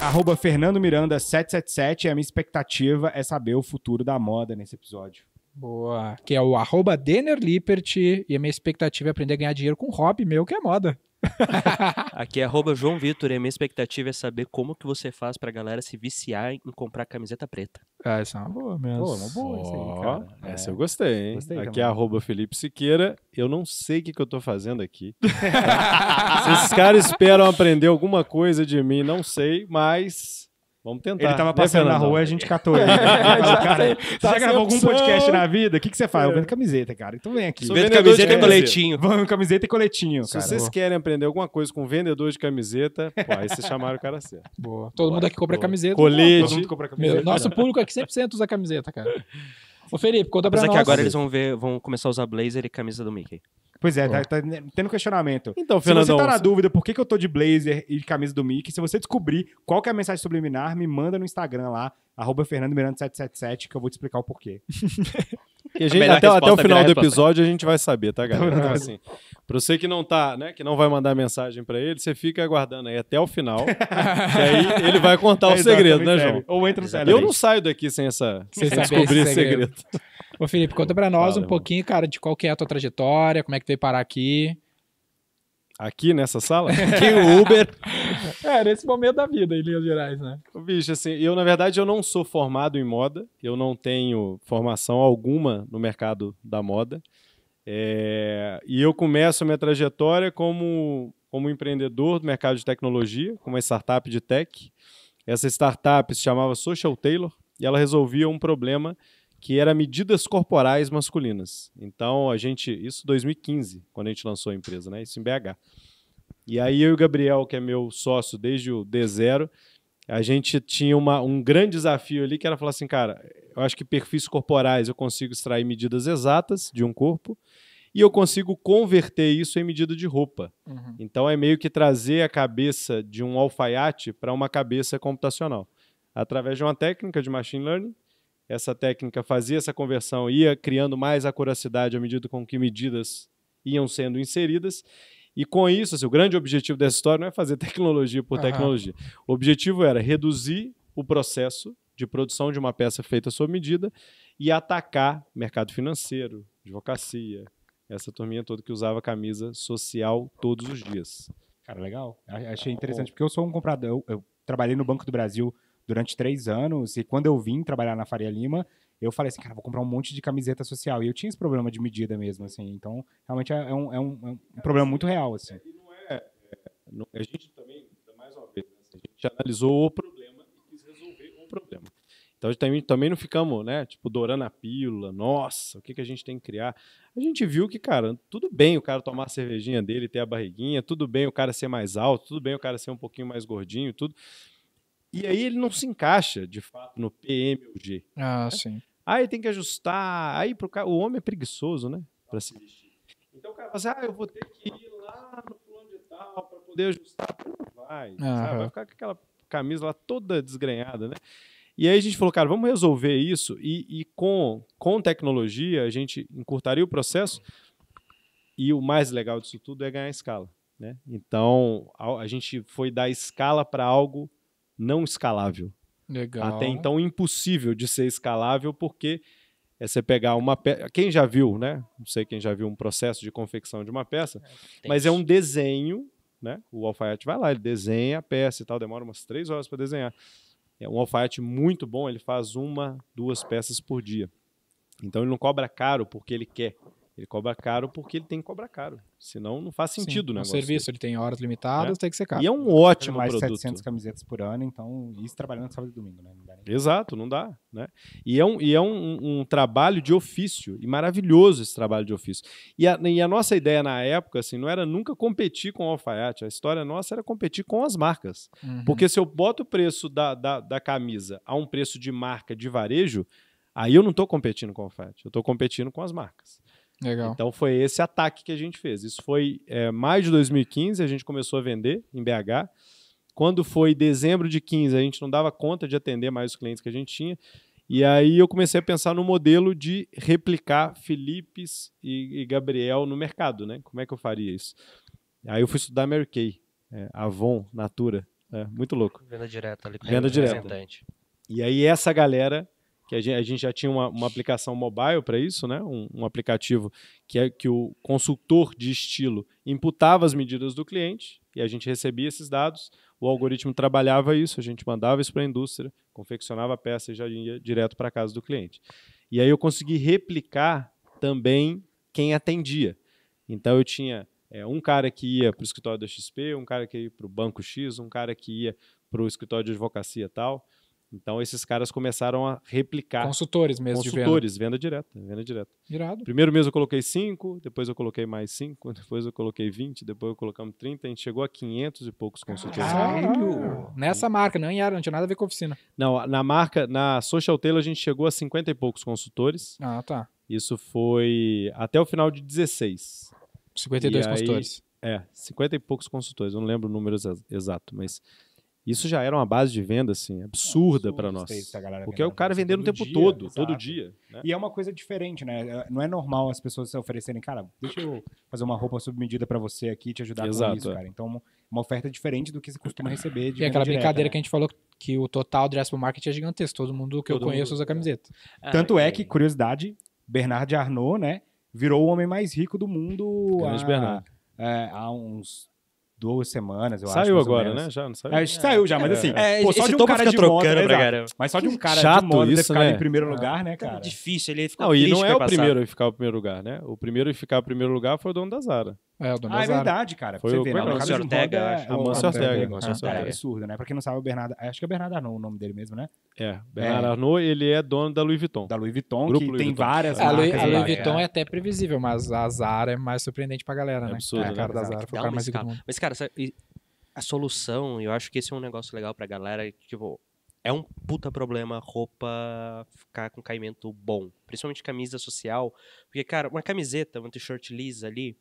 arroba Fernando Miranda 777 e a minha expectativa é saber o futuro da moda nesse episódio. Boa. Que é o arroba Denner Lippert e a minha expectativa é aprender a ganhar dinheiro com hobby meu, que é moda. Aqui é arroba João Vitor e a minha expectativa é saber como que você faz pra galera se viciar em comprar camiseta preta. Ah, isso é uma boa mesmo. Pô, é uma boa isso aí, cara. Essa é. eu gostei, hein? Gostei aqui é também. arroba Felipe Siqueira. Eu não sei o que, que eu tô fazendo aqui. se esses caras esperam aprender alguma coisa de mim, não sei, mas Vamos tentar. Ele tava passando na rua e a gente catou ele. você já gravou algum podcast na vida? O que, que você faz? É. Eu vendo camiseta, cara. Então vem aqui. vendo camiseta e coletinho. Vamos camiseta e coletinho, Se cara. vocês Boa. querem aprender alguma coisa com vendedor de camiseta, pô, aí vocês chamaram o cara certo. Boa. Todo Boa. mundo aqui compra Boa. camiseta. Colete. Todo mundo compra camiseta. Meu, nosso público aqui 100% usa camiseta, cara. Ô Felipe, conta pra nós. que agora eles vão ver, vão começar a usar blazer e camisa do Mickey. Pois é, tá, tá tendo questionamento. Então, Fernando, se você tá na dúvida por que, que eu tô de blazer e de camisa do Mickey, se você descobrir qual que é a mensagem subliminar, me manda no Instagram lá, arroba Fernando 777, que eu vou te explicar o porquê. E gente, até, até, o é final do episódio a gente vai saber, tá, galera? Então, assim, pra você que não tá, né, que não vai mandar mensagem para ele, você fica aguardando aí até o final. e aí ele vai contar é, o segredo, né, João? Ou entra no segredo. Eu não saio daqui sem essa sem, sem descobrir esse segredo. segredo. Ô, Felipe, conta pra nós um pouquinho, cara, de qual que é a tua trajetória, como é que tu veio parar aqui. Aqui nessa sala? Tem o Uber. é, nesse momento da vida, em linhas gerais, né? Bicho, assim, eu, na verdade, eu não sou formado em moda, eu não tenho formação alguma no mercado da moda. É... E eu começo a minha trajetória como, como empreendedor do mercado de tecnologia, com uma startup de tech. Essa startup se chamava Social Taylor e ela resolvia um problema que era medidas corporais masculinas. Então a gente, isso 2015, quando a gente lançou a empresa, né? Isso em BH. E aí eu e o Gabriel, que é meu sócio desde o D0, a gente tinha uma, um grande desafio ali que era falar assim, cara, eu acho que perfis corporais eu consigo extrair medidas exatas de um corpo e eu consigo converter isso em medida de roupa. Uhum. Então é meio que trazer a cabeça de um alfaiate para uma cabeça computacional através de uma técnica de machine learning essa técnica fazia essa conversão, ia criando mais acuracidade à medida com que medidas iam sendo inseridas. E com isso, assim, o grande objetivo dessa história não é fazer tecnologia por tecnologia. Uhum. O objetivo era reduzir o processo de produção de uma peça feita sob medida e atacar mercado financeiro, advocacia, essa turminha toda que usava camisa social todos os dias. Cara, legal. Achei tá interessante, porque eu sou um comprador. Eu, eu trabalhei no Banco do Brasil durante três anos. E quando eu vim trabalhar na Faria Lima, eu falei assim, cara, vou comprar um monte de camiseta social. E eu tinha esse problema de medida mesmo, assim. Então, realmente é, é um, é um, é um problema muito real, assim. É, não é, é a gente também, mais uma vez, né, assim, a gente analisou o problema e quis resolver o problema. Então, também, também não ficamos, né, tipo, dourando a pílula, nossa, o que, que a gente tem que criar? A gente viu que, cara, tudo bem o cara tomar a cervejinha dele, ter a barriguinha, tudo bem o cara ser mais alto, tudo bem o cara ser um pouquinho mais gordinho, tudo... E aí ele não se encaixa, de fato, no PMG. Ah, né? sim. Aí tem que ajustar. Aí pro cara, o homem é preguiçoso, né? Para se vestir. Então o cara fala assim: ah, eu vou ter que ir lá no plano de tal para poder ajustar. Não vai. Uhum. Vai ficar com aquela camisa lá toda desgrenhada, né? E aí a gente falou, cara, vamos resolver isso. E, e com, com tecnologia, a gente encurtaria o processo. E o mais legal disso tudo é ganhar escala. Né? Então, a, a gente foi dar escala para algo não escalável. Legal. Até então impossível de ser escalável porque é você pegar uma peça. Quem já viu, né? Não sei quem já viu um processo de confecção de uma peça, é, mas é um desenho, né? O alfaiate vai lá, ele desenha a peça e tal, demora umas três horas para desenhar. É um alfaiate muito bom, ele faz uma, duas peças por dia. Então ele não cobra caro porque ele quer. Ele cobra caro porque ele tem que cobrar caro. Senão não faz sentido, né? O é serviço, dele. ele tem horas limitadas, é. tem que ser caro. E é um ótimo mais produto. Mais 700 camisetas por ano, então isso trabalhando sábado e domingo, né? Não Exato, não dá, né? E é, um, e é um, um, trabalho de ofício, e maravilhoso esse trabalho de ofício. E a, e a nossa ideia na época, assim, não era nunca competir com o alfaiate, a história nossa era competir com as marcas. Uhum. Porque se eu boto o preço da, da, da camisa a um preço de marca de varejo, aí eu não estou competindo com o alfaiate, eu estou competindo com as marcas. Legal. Então foi esse ataque que a gente fez. Isso foi é, maio de 2015, a gente começou a vender em BH. Quando foi dezembro de 15, a gente não dava conta de atender mais os clientes que a gente tinha. E aí eu comecei a pensar no modelo de replicar Felipes e, e Gabriel no mercado, né? Como é que eu faria isso? Aí eu fui estudar Mary Kay, é, Avon, Natura, é, muito louco. Venda direta ali. Venda direta. E aí essa galera que a gente, a gente já tinha uma, uma aplicação mobile para isso, né? Um, um, aplicativo que, é, que o consultor de estilo imputava as medidas do cliente e a gente recebia esses dados, o algoritmo trabalhava isso, a gente mandava isso para a indústria, confeccionava a peça e já ia direto para a casa do cliente. E aí eu consegui replicar também quem atendia. Então eu tinha é, um cara que ia para o escritório da XP, um cara que ia para o Banco X, um cara que ia para o escritório de advocacia tal. Então esses caras começaram a replicar. Consultores mesmo Consultores, de venda. venda direta, venda direta. Irado. Primeiro mês eu coloquei 5, depois eu coloquei mais 5, depois eu coloquei 20, depois eu colocamos 30, a gente chegou a 500 e poucos consultores. Caralho. Nessa marca, não era, não tinha nada a ver com a oficina. Não, na marca, na Social a gente chegou a 50 e poucos consultores. Ah, tá. Isso foi até o final de 16. 52 e consultores. Aí, é, 50 e poucos consultores, eu não lembro o número exato, mas isso já era uma base de venda assim é, absurda é, para nós. Porque é o cara vendendo o tempo dia, todo, exato. todo dia. Né? E é uma coisa diferente, né? É, não é normal as pessoas se oferecerem, cara, deixa eu fazer uma roupa sob medida para você aqui te ajudar exato, com isso, é. cara. Então, uma oferta diferente do que você costuma receber de E aquela direta, brincadeira né? que a gente falou que o total addressable market é gigantesco, todo mundo que todo eu conheço mundo. usa é. camiseta. Tanto é que curiosidade, Bernard Arnault, né, virou o homem mais rico do mundo é, há uns duas semanas, eu saiu acho. Saiu agora, né? Já, não saiu? É, é saiu já, é, mas é. assim. É, pô, só de tipo um cara de moda, né, né Mas só de um cara Chato de moda isso, ter ficado né? em primeiro ah, lugar, né, cara? É difícil, ele ficou Não, e não é o primeiro a ficar em primeiro lugar, né? O primeiro a ficar em primeiro lugar foi o dono da Zara. É, o dono ah, da Zara. é verdade, cara. Foi você o, vê, Amancio Ortega, né? é, acho. Amancio Ortega. é absurdo, né? Pra quem não sabe, o Bernardo... Acho que é Bernardo Arnault o nome dele mesmo, né? É, Bernardo Arnault, ele é dono da Louis Vuitton. Da Louis Vuitton, que tem várias A Louis Vuitton é até previsível, mas a Zara é mais surpreendente pra galera, né? É absurdo, A cara da Zara foi o cara mais mas, cara, essa, a solução, eu acho que esse é um negócio legal pra galera, tipo, é um puta problema roupa ficar com caimento bom, principalmente camisa social, porque, cara, uma camiseta, uma t-shirt lisa ali,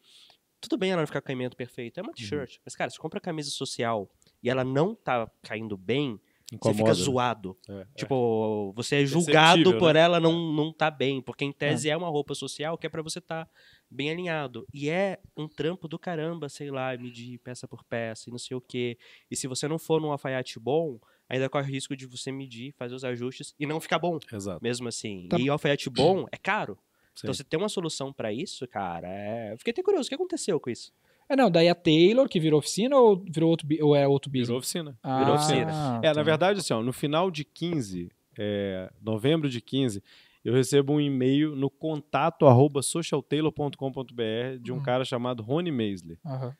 tudo bem ela não ficar com caimento perfeito, é uma uhum. t-shirt, uhum. mas, cara, se compra camisa social e ela não tá caindo bem, Incomoda. Você fica né? zoado. É, é. tipo, é. você é julgado né? por né? ela não, não tá bem. Porque em é. tese é. é uma roupa social que é para você estar tá bem alinhado. E é um trampo do caramba, sei lá, medir peça por peça e não sei o quê. E se você não for num alfaiate bom, ainda corre o risco de você medir, fazer os ajustes e não ficar bom. Exato. Mesmo assim. Tá. E o alfaiate bom é caro. Então, Sim. Então você tem uma solução para isso, cara. É... Eu fiquei até curioso, o que aconteceu com isso? É, não, daí a Taylor, que virou oficina ou virou outro, ou é outro business? Virou oficina. Ah, virou oficina. é, tá. na verdade, assim, ó, no final de 15, é, novembro de 15, eu recebo um e-mail no contato arroba socialtaylor.com.br de um uhum. cara chamado Rony Meisler. Uhum.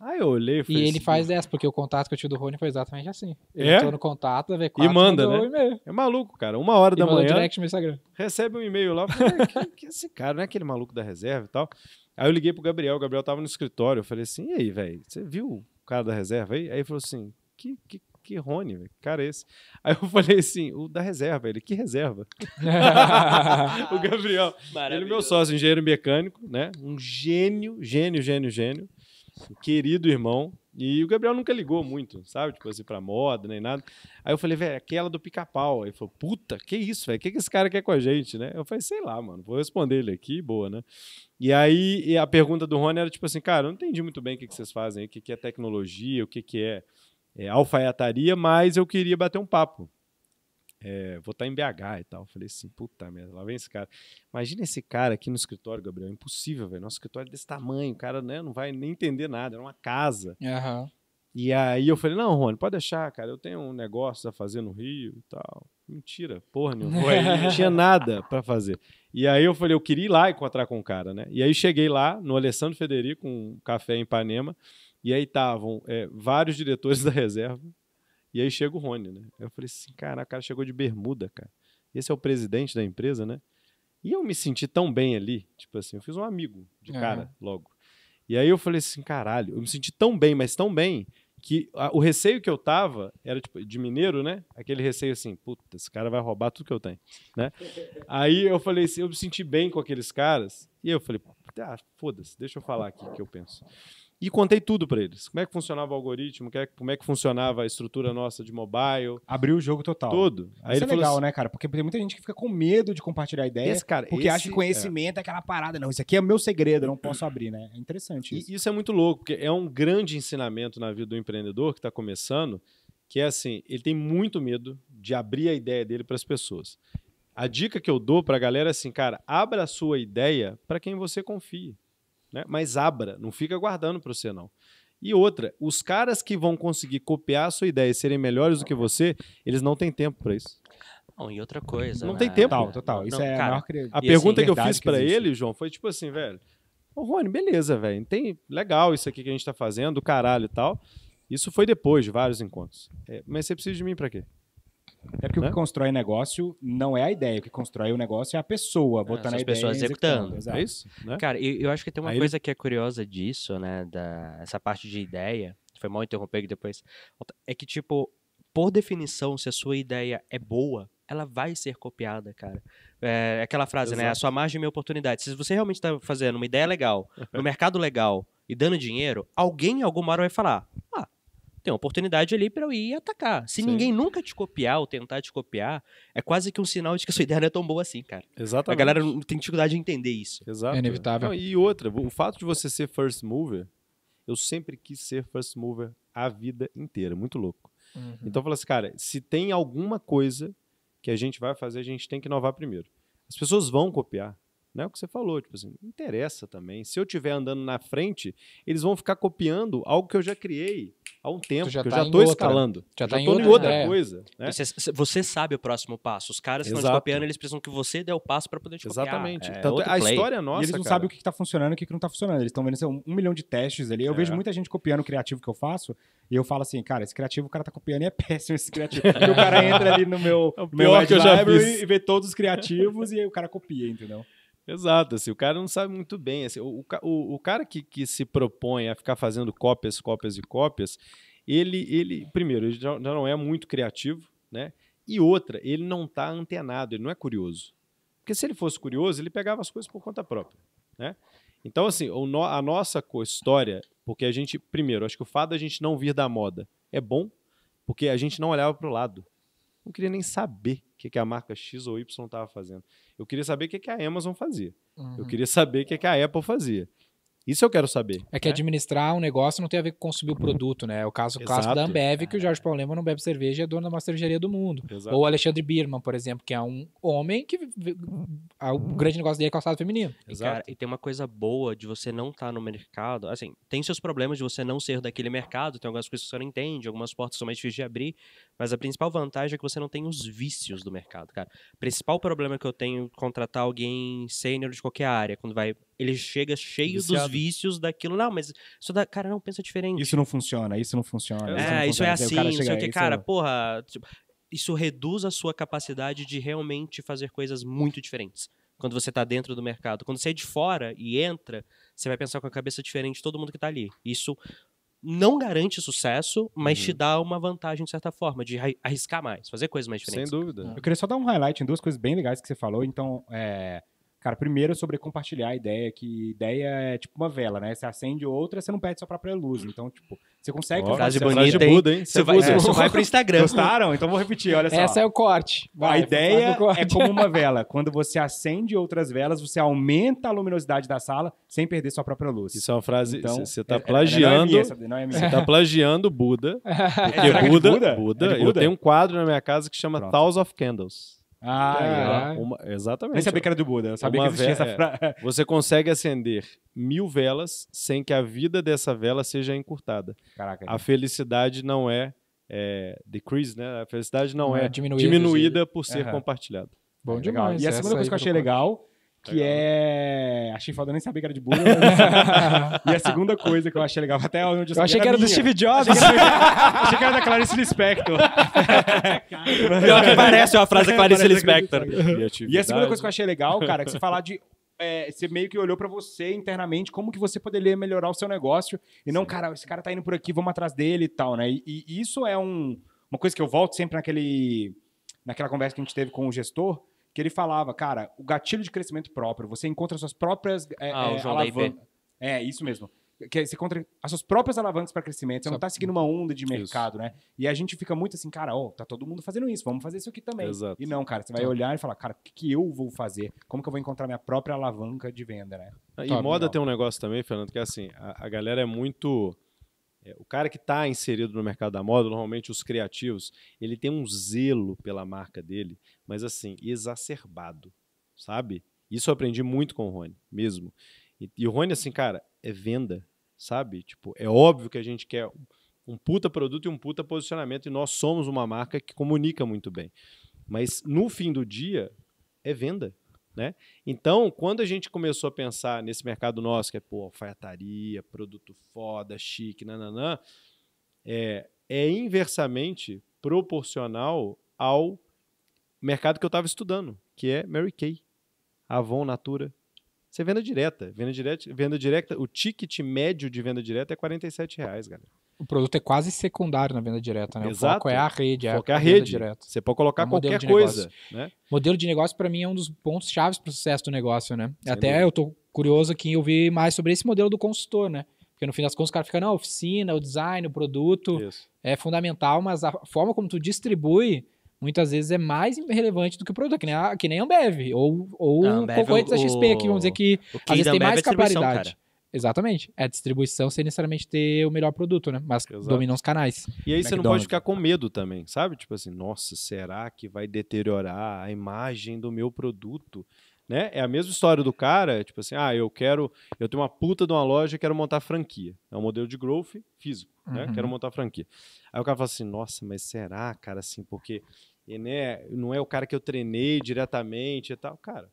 Aí eu olhei e falei, E ele assim, faz dessa, porque o contato que eu tive do Rony foi exatamente assim. Ele é? entrou no contato da V4 e manda, né? É maluco, cara. Uma hora e da manhã. direct no Instagram. Recebe um e-mail lá. Falei, é, que, que esse cara? Não é aquele maluco da reserva e tal? Aí eu liguei pro Gabriel. O Gabriel tava no escritório. Eu falei assim: e aí, velho? Você viu o cara da reserva aí? Aí ele falou assim: que, que que Rony, cara é esse? Aí eu falei assim, o da reserva, ele, que reserva? o Gabriel, ele meu sócio, engenheiro mecânico, né, um gênio, gênio, gênio, gênio, querido irmão, e o Gabriel nunca ligou muito, sabe? Tipo assim, pra moda, nem nada. Aí eu falei, velho, aquela do pica-pau. Ele falou, puta, que isso, velho? O que, que esse cara quer com a gente, né? Eu falei, sei lá, mano, vou responder ele aqui, boa, né? E aí e a pergunta do Rony era tipo assim, cara, eu não entendi muito bem o que, que vocês fazem, o que, que é tecnologia, o que, que é é, alfaiataria, mas eu queria bater um papo. É, vou estar tá em BH e tal. Falei assim, puta merda, lá vem esse cara. Imagina esse cara aqui no escritório, Gabriel. Impossível, velho. Nosso escritório é desse tamanho, o cara né, não vai nem entender nada, era uma casa. Uhum. E aí eu falei, não, Rony, pode deixar, cara. Eu tenho um negócio a fazer no Rio e tal. Mentira, porra, não, foi, não tinha nada para fazer. E aí eu falei, eu queria ir lá encontrar com o cara, né? E aí cheguei lá no Alessandro Federico, um café em Ipanema. E aí estavam é, vários diretores da reserva. E aí chega o Rony, né? Eu falei assim, cara, o cara chegou de bermuda, cara. Esse é o presidente da empresa, né? E eu me senti tão bem ali, tipo assim, eu fiz um amigo de é. cara logo. E aí eu falei assim, caralho, eu me senti tão bem, mas tão bem, que a, o receio que eu tava era tipo, de mineiro, né? Aquele receio assim, puta, esse cara vai roubar tudo que eu tenho, né? Aí eu falei assim, eu me senti bem com aqueles caras. E eu falei, ah, foda-se, deixa eu falar aqui o que eu penso e contei tudo para eles. Como é que funcionava o algoritmo, é, como é que funcionava a estrutura nossa de mobile. Abriu o jogo total. Tudo. Aí Isso é legal, assim, né, cara? Porque tem muita gente que fica com medo de compartilhar ideias cara, porque esse, acha que conhecimento é. é. aquela parada. Não, isso aqui é meu segredo, eu não posso abrir, né? É interessante isso. E, isso é muito louco, porque é um grande ensinamento na vida do empreendedor que está começando, que é assim, ele tem muito medo de abrir a ideia dele para as pessoas. A dica que eu dou para a galera é assim, cara, abra a sua ideia para quem você confia. Né? Mas abra, não fica guardando para você, não. E outra, os caras que vão conseguir copiar a sua ideia e serem melhores do que você, eles não têm tempo para isso. Não, e outra coisa. Não né? tem tempo. Total, total. isso não, é cara, a maior cre... A pergunta assim, que eu fiz para ele, João, foi tipo assim, velho. Ô, Rony, beleza, velho. Tem legal isso aqui que a gente tá fazendo, caralho e tal. Isso foi depois de vários encontros. É, mas você precisa de mim para quê? É porque né? o que né? constrói negócio não é a ideia, o que constrói o negócio é a pessoa, botando é, a ideia. As pessoas executando. executando. É isso? Né? Cara, eu, eu, acho que tem uma Aí coisa ele... que é curiosa disso, né? Da, essa parte de ideia. Foi mal interromper que depois. É que, tipo, por definição, se a sua ideia é boa, ela vai ser copiada, cara. É, é aquela frase, Exato. né? A sua margem é oportunidade. Se você realmente está fazendo uma ideia legal, no mercado legal e dando dinheiro, alguém alguma hora vai falar: ah, tem uma oportunidade ali para eu ir atacar. Se Sim. ninguém nunca te copiar ou tentar te copiar, é quase que um sinal de que a sua ideia não é tão boa assim, cara. Exatamente. A galera tem dificuldade de entender isso. Exato. É inevitável. Não, e outra, o fato de você ser first mover, eu sempre quis ser first mover a vida inteira. Muito louco. Uhum. Então eu falo assim, cara, se tem alguma coisa que a gente vai fazer, a gente tem que inovar primeiro. As pessoas vão copiar. Não né? é o que você falou, tipo assim, interessa também. Se eu estiver andando na frente, eles vão ficar copiando algo que eu já criei há um tempo, já tá eu já estou escalando. Já, está estou em, em outra, né? coisa. Né? Você, você, sabe o próximo passo. Os caras estão te copiando, eles precisam que você dê o passo para poder te Exatamente. copiar. Exatamente. É, é a história é nossa, e Eles não cara. sabem o que está funcionando e o que não está funcionando. Eles estão vendo assim, um, um, milhão de testes ali. Eu é. vejo muita gente copiando o criativo que eu faço e eu falo assim, cara, esse criativo o cara tá copiando e é péssimo esse criativo. e o cara entra ali no meu, é meu que e vê todos os criativos e aí o cara copia, entendeu? Exato, assim, o cara não sabe muito bem. Assim, o, o, o cara que, que se propõe a ficar fazendo cópias, cópias e cópias, ele, ele primeiro, ele já, já não é muito criativo, né? E outra, ele não está antenado, ele não é curioso. Porque se ele fosse curioso, ele pegava as coisas por conta própria, né? Então, assim, no, a nossa história, porque a gente, primeiro, acho que o fato da gente não vir da moda é bom, porque a gente não olhava para o lado não queria nem saber o que, que a marca X ou Y estava fazendo. Eu queria saber o que, que a Amazon fazia. Uhum. Eu queria saber o que, que a Apple fazia. Isso eu quero saber. É que né? administrar um negócio não tem a ver com consumir o produto, né? É o caso Exato. clássico da Ambev, que o é. Jorge Paulema não bebe cerveja e é dono da maior cervejaria do mundo. Exato. Ou Alexandre Birman, por exemplo, que é um homem que o grande negócio dele é calçado feminino. Exato. E, cara, e tem uma coisa boa de você não estar tá no mercado. Assim, tem seus problemas de você não ser daquele mercado, tem algumas coisas que você não entende, algumas portas são mais difíceis de abrir, mas a principal vantagem é que você não tem os vícios do mercado, cara. O principal problema que eu tenho é contratar alguém sênior de qualquer área, quando vai. Ele chega cheio Viciado. dos vícios daquilo. Não, mas isso da. Cara, não, pensa diferente. Isso não funciona, isso não funciona. É, isso, não isso é assim, não sei o que, cara, porra. Tipo, isso reduz a sua capacidade de realmente fazer coisas muito diferentes quando você está dentro do mercado. Quando você é de fora e entra, você vai pensar com a cabeça diferente de todo mundo que está ali. Isso não garante sucesso, mas uhum. te dá uma vantagem de certa forma, de arriscar mais, fazer coisas mais diferentes. Sem dúvida. Eu queria só dar um highlight em duas coisas bem legais que você falou. Então, é, Cara, primeiro é sobre compartilhar a ideia, que ideia é tipo uma vela, né? Você acende outra, você não perde sua própria luz. Então, tipo, você consegue. Oh, frase bonita, frase Buda, hein? Você vai, é, vai pro Instagram. Gostaram? Então vou repetir, olha só. Essa é o corte. Vai, a ideia corte. é como uma vela. Quando você acende outras velas, você aumenta a luminosidade da sala sem perder sua própria luz. Isso é uma frase. Então, você tá é, é, é plagiando. É, você tá plagiando Buda. Porque Buda, Buda, Buda, Eu tenho um quadro na minha casa que chama Thousand of Candles. Ah, né? é. uma, exatamente. Nem sabia que era do Buda, sabia uma que existia essa é, frase. É. Você consegue acender mil velas sem que a vida dessa vela seja encurtada. Caraca. A felicidade não é, é decrease, né? A felicidade não, não é, é diminuída, diminuída por ser uhum. compartilhada. Bom demais. É e a segunda coisa que eu achei legal Tá que é. Achei foda, eu nem sabia que era de Buda. e a segunda coisa que eu achei legal, até onde eu, eu achei que era, do Steve Jobs. Achei que era, achei que era da Clarice Lispector. Pior que parece uma frase da Clarice Lispector. Uhum. E a segunda coisa que eu achei legal, cara, é que você falar de é, você meio que olhou para você internamente, como que você poderia melhorar o seu negócio, e não, Sim. cara, esse cara tá indo por aqui, vamos atrás dele e tal, né? E, e isso é um, uma coisa que eu volto sempre naquele, naquela conversa que a gente teve com o gestor, que ele falava, cara, o gatilho de crescimento próprio, você encontra suas próprias é, ah, é, eh, alavancas. É, isso mesmo. Que você encontra as suas próprias alavancas para crescimento, você não está seguindo uma onda de mercado, isso. né? E a gente fica muito assim, cara, ó, oh, tá todo mundo fazendo isso, vamos fazer isso aqui também. Exato. E não, cara, você vai tá. olhar e falar, cara, o que, que, eu vou fazer? Como que eu vou encontrar minha própria alavanca de venda, né? E Top, moda legal. tem um negócio também, Fernando, que é assim, a, a galera é muito é, o cara que está inserido no mercado da moda, normalmente os criativos, ele tem um zelo pela marca dele, mas assim, exacerbado, sabe? Isso eu aprendi muito com o Rony, mesmo. E, e o Rony, assim, cara, é venda, sabe? Tipo, é óbvio que a gente quer um puta produto e um puta posicionamento, e nós somos uma marca que comunica muito bem. Mas no fim do dia, é venda. Né? Então, quando a gente começou a pensar nesse mercado nosso, que é pô, alfaiataria, produto foda, chique, nananã, é, é inversamente proporcional ao mercado que eu estava estudando, que é Mary Kay, Avon, Natura. Isso é venda direta. Venda direta, venda direta o ticket médio de venda direta é R$ reais, galera. O produto é quase secundário na venda direta, né? Exato. O foco é a rede, é a, é a rede. direta. Você pode colocar é qualquer coisa. Né? Modelo de negócio, para mim, é um dos pontos chaves para o sucesso do negócio, né? Sem Até dúvida. eu tô curioso aqui em ouvir mais sobre esse modelo do consultor, né? Porque no fim das contas o cara fica na oficina, o design, o produto Isso. é fundamental, mas a forma como tu distribui muitas vezes é mais relevante do que o produto, é que nem a, que nem a Ambev ou, ou Ambev, concorrente é da XP, que vamos dizer que às vezes tem mais é capilaridade. Exatamente. É a distribuição sem necessariamente ter o melhor produto, né? Mas Exato. dominam os canais. E aí McDonald's. você não pode ficar com medo também, sabe? Tipo assim, nossa, será que vai deteriorar a imagem do meu produto? Né? É a mesma história do cara, tipo assim, ah, eu quero, eu tenho uma puta de uma loja, quero montar franquia. É um modelo de growth físico, né? Uhum. Quero montar franquia. Aí o cara fala assim, nossa, mas será, cara, assim, porque né, não é o cara que eu treinei diretamente e tal. Cara,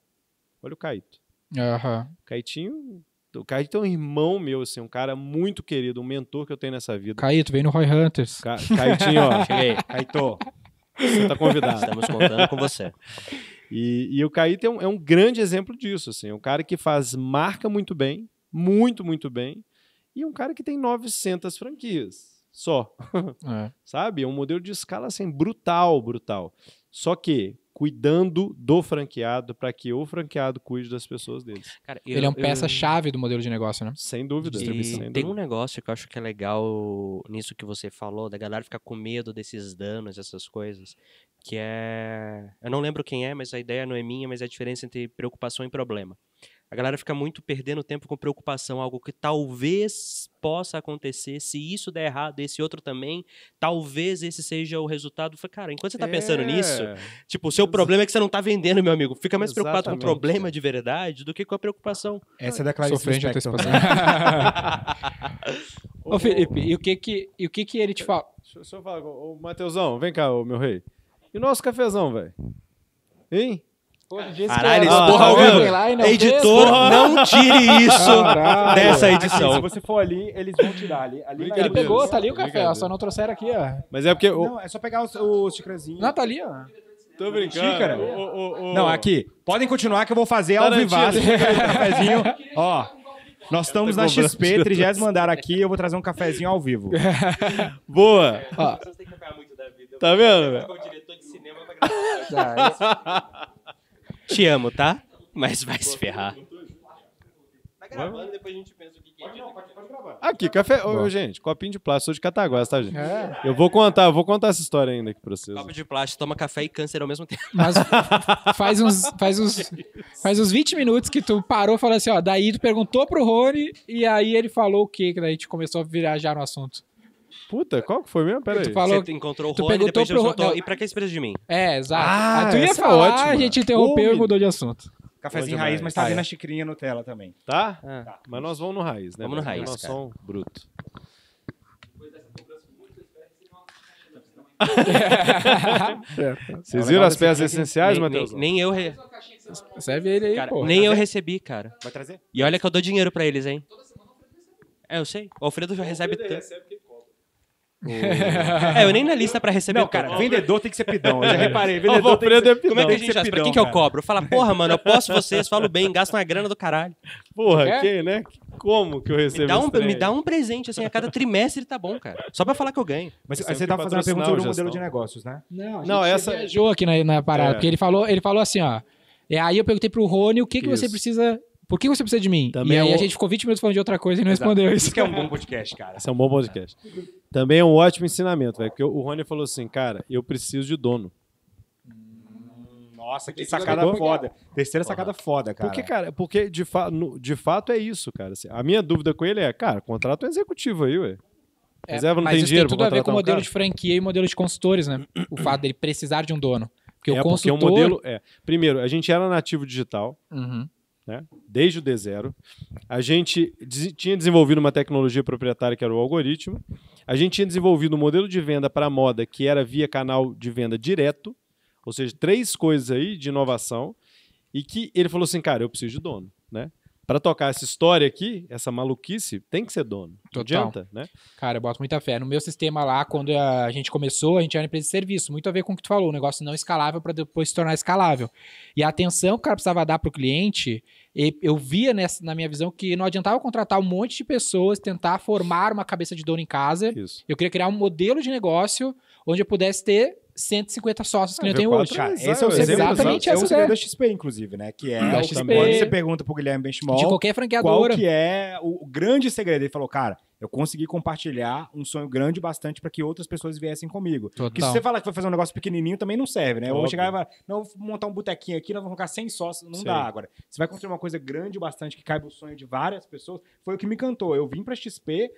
olha o Caíto. Uhum. Caitinho o Caíto é um irmão meu, assim, um cara muito querido, um mentor que eu tenho nessa vida. Caíto, vem no Roy Hunters. Ca Caítinho, ó. Cheguei. Caíto, você tá convidado. Estamos contando com você. E, e o Caíto é um, é um grande exemplo disso, assim. Um cara que faz marca muito bem, muito, muito bem, e um cara que tem 900 franquias só. É. Sabe? É um modelo de escala, assim, brutal, brutal. Só que cuidando do franqueado para que o franqueado cuide das pessoas deles. Ele é uma peça-chave do modelo de negócio, né? Sem dúvida. E sem tem dúvida. um negócio que eu acho que é legal nisso que você falou, da galera ficar com medo desses danos, essas coisas, que é... Eu não lembro quem é, mas a ideia não é minha, mas é a diferença entre preocupação e problema. A galera fica muito perdendo tempo com preocupação, algo que talvez possa acontecer, se isso der errado, esse outro também, talvez esse seja o resultado. cara, enquanto você tá pensando é. nisso, tipo, o seu Ex problema é que você não tá vendendo, meu amigo. Fica mais Exatamente. preocupado com o problema de verdade do que com a preocupação. Essa é da Clarice Sofrente Lispector. Ô, Felipe, e o que que, e o que que ele te fala? Deixa eu falar, ô Mateusão, vem cá, ô meu rei. E o nosso cafezão, velho? Hein? Caralho, esporra ao vivo. Editor, não tire isso Caralho. dessa edição. Aqui, se você for ali, eles vão tirar ali. ali ele pegou, tá ali o café, ó, só não trouxeram aqui, ó. Mas é porque... Não, é só pegar os, os Não, tá ali, ó. Tô brincando. Xícara. O, o, não, aqui. Podem continuar que eu vou fazer ao vivo. cafezinho. ó, nós estamos na XP, 30 andar aqui, eu vou trazer um cafezinho ao vivo. Boa. Ó. Tá vendo? Eu diretor de cinema pra gravar. Te amo, tá? Mas vai se ferrar. Tá gravando, depois a gente pensa o que, é. não, pode, gravar. Aqui, tá café. Ô, gente, copinho de plástico, sou de Cataguas, tá, gente? É. Eu vou contar, eu vou contar essa história ainda aqui pra vocês. Copo de plástico, toma café e câncer ao mesmo tempo. Mas faz uns, faz uns, faz uns 20 minutos que tu parou e falou assim, ó, daí tu perguntou pro Rony e aí ele falou o quê? Que daí a gente começou a já no assunto. Puta, qual que foi mesmo? Pera aí. falou, Você encontrou o tu Rony, perguntou pro... Juntou, E pra que esse de mim? É, exato. Ah, ah tu ia é falar, ótimo, a gente interrompeu e mudou de assunto. Cafézinho raiz, mas tá vindo vendo a xicrinha Nutella também. Tá? Ah. tá? Mas nós vamos no raiz, né? Vamos no raiz, Nós som bruto. Vocês viram as peças essenciais, Matheus? Nem, nem, eu... Re... Serve ele aí, cara, Nem eu recebi, cara. Vai trazer? E olha que eu dou dinheiro pra eles, hein? Toda semana o Alfredo recebe. É, eu sei. O Alfredo já recebe... recebe é, eu nem na lista pra receber. o cara, vendedor tem que ser pidão. Eu já reparei. Vendedor tem que ser pidão. Como é que a gente faz? Pra quem que eu cobro? Fala, porra, mano, eu posso vocês, falo bem, gasto uma grana do caralho. Porra, é? quem, né? Como que eu recebo me dá, um, me dá um presente, assim, a cada trimestre tá bom, cara. Só pra falar que eu ganho. Mas você, você tá fazendo uma pergunta sobre o modelo de negócios, né? Não, Não essa... viajou aqui na, na parada, é. porque ele falou, ele falou assim, ó. E é, aí eu perguntei pro Rony o que, que você precisa por que você precisa de mim? Também e aí é o... a gente ficou 20 minutos falando de outra coisa e não Exato. respondeu isso. Isso que é um bom podcast, cara. Isso é um bom podcast. Também é um ótimo ensinamento, velho. Porque o Rony falou assim, cara, eu preciso de dono. Hum, nossa, que sacada foda. Terceira sacada foda, cara. Porque, cara, porque de, fa no, de fato é isso, cara. Assim, a minha dúvida com ele é, cara, contrato é executivo aí, ué. É, Reserva não mas tem isso dinheiro tem tudo a ver com o um modelo de franquia e o modelo de consultores, né? O fato dele precisar de um dono. Porque é, o consultor... Porque o modelo... É. Primeiro, a gente era nativo digital, uhum. né? desde o D0. A gente tinha desenvolvido uma tecnologia proprietária que era o algoritmo. A gente tinha desenvolvido um modelo de venda para moda que era via canal de venda direto, ou seja, três coisas aí de inovação, e que ele falou assim, cara, eu preciso de dono, né? Para tocar essa história aqui, essa maluquice, tem que ser dono. Não Total. adianta, né? Cara, eu boto muita fé. No meu sistema lá, quando a gente começou, a gente era uma empresa de serviço. Muito a ver com o que tu falou, um negócio não escalável para depois se tornar escalável. E a atenção que o cara precisava dar para o cliente e eu via nessa, na minha visão que não adiantava contratar um monte de pessoas, tentar formar uma cabeça de dono em casa. Isso. Eu queria criar um modelo de negócio onde eu pudesse ter 150 sócios que não eu tenho hoje. Cara, esse é o exemplo, exatamente é o segredo da XP, inclusive, né? Que é o, XP, quando você pergunta pro Guilherme Benchimol de qualquer franqueadora. qual que é o grande segredo. Ele falou, cara, eu consegui compartilhar um sonho grande bastante para que outras pessoas viessem comigo. Total. Porque se você falar que vai fazer um negócio pequenininho, também não serve, né? Óbvio. Eu vou chegar e não, vou montar um botequinho aqui, não vou colocar sem sócios. Não Sei. dá agora. Você vai construir uma coisa grande bastante que caiba o sonho de várias pessoas. Foi o que me encantou. Eu vim para XP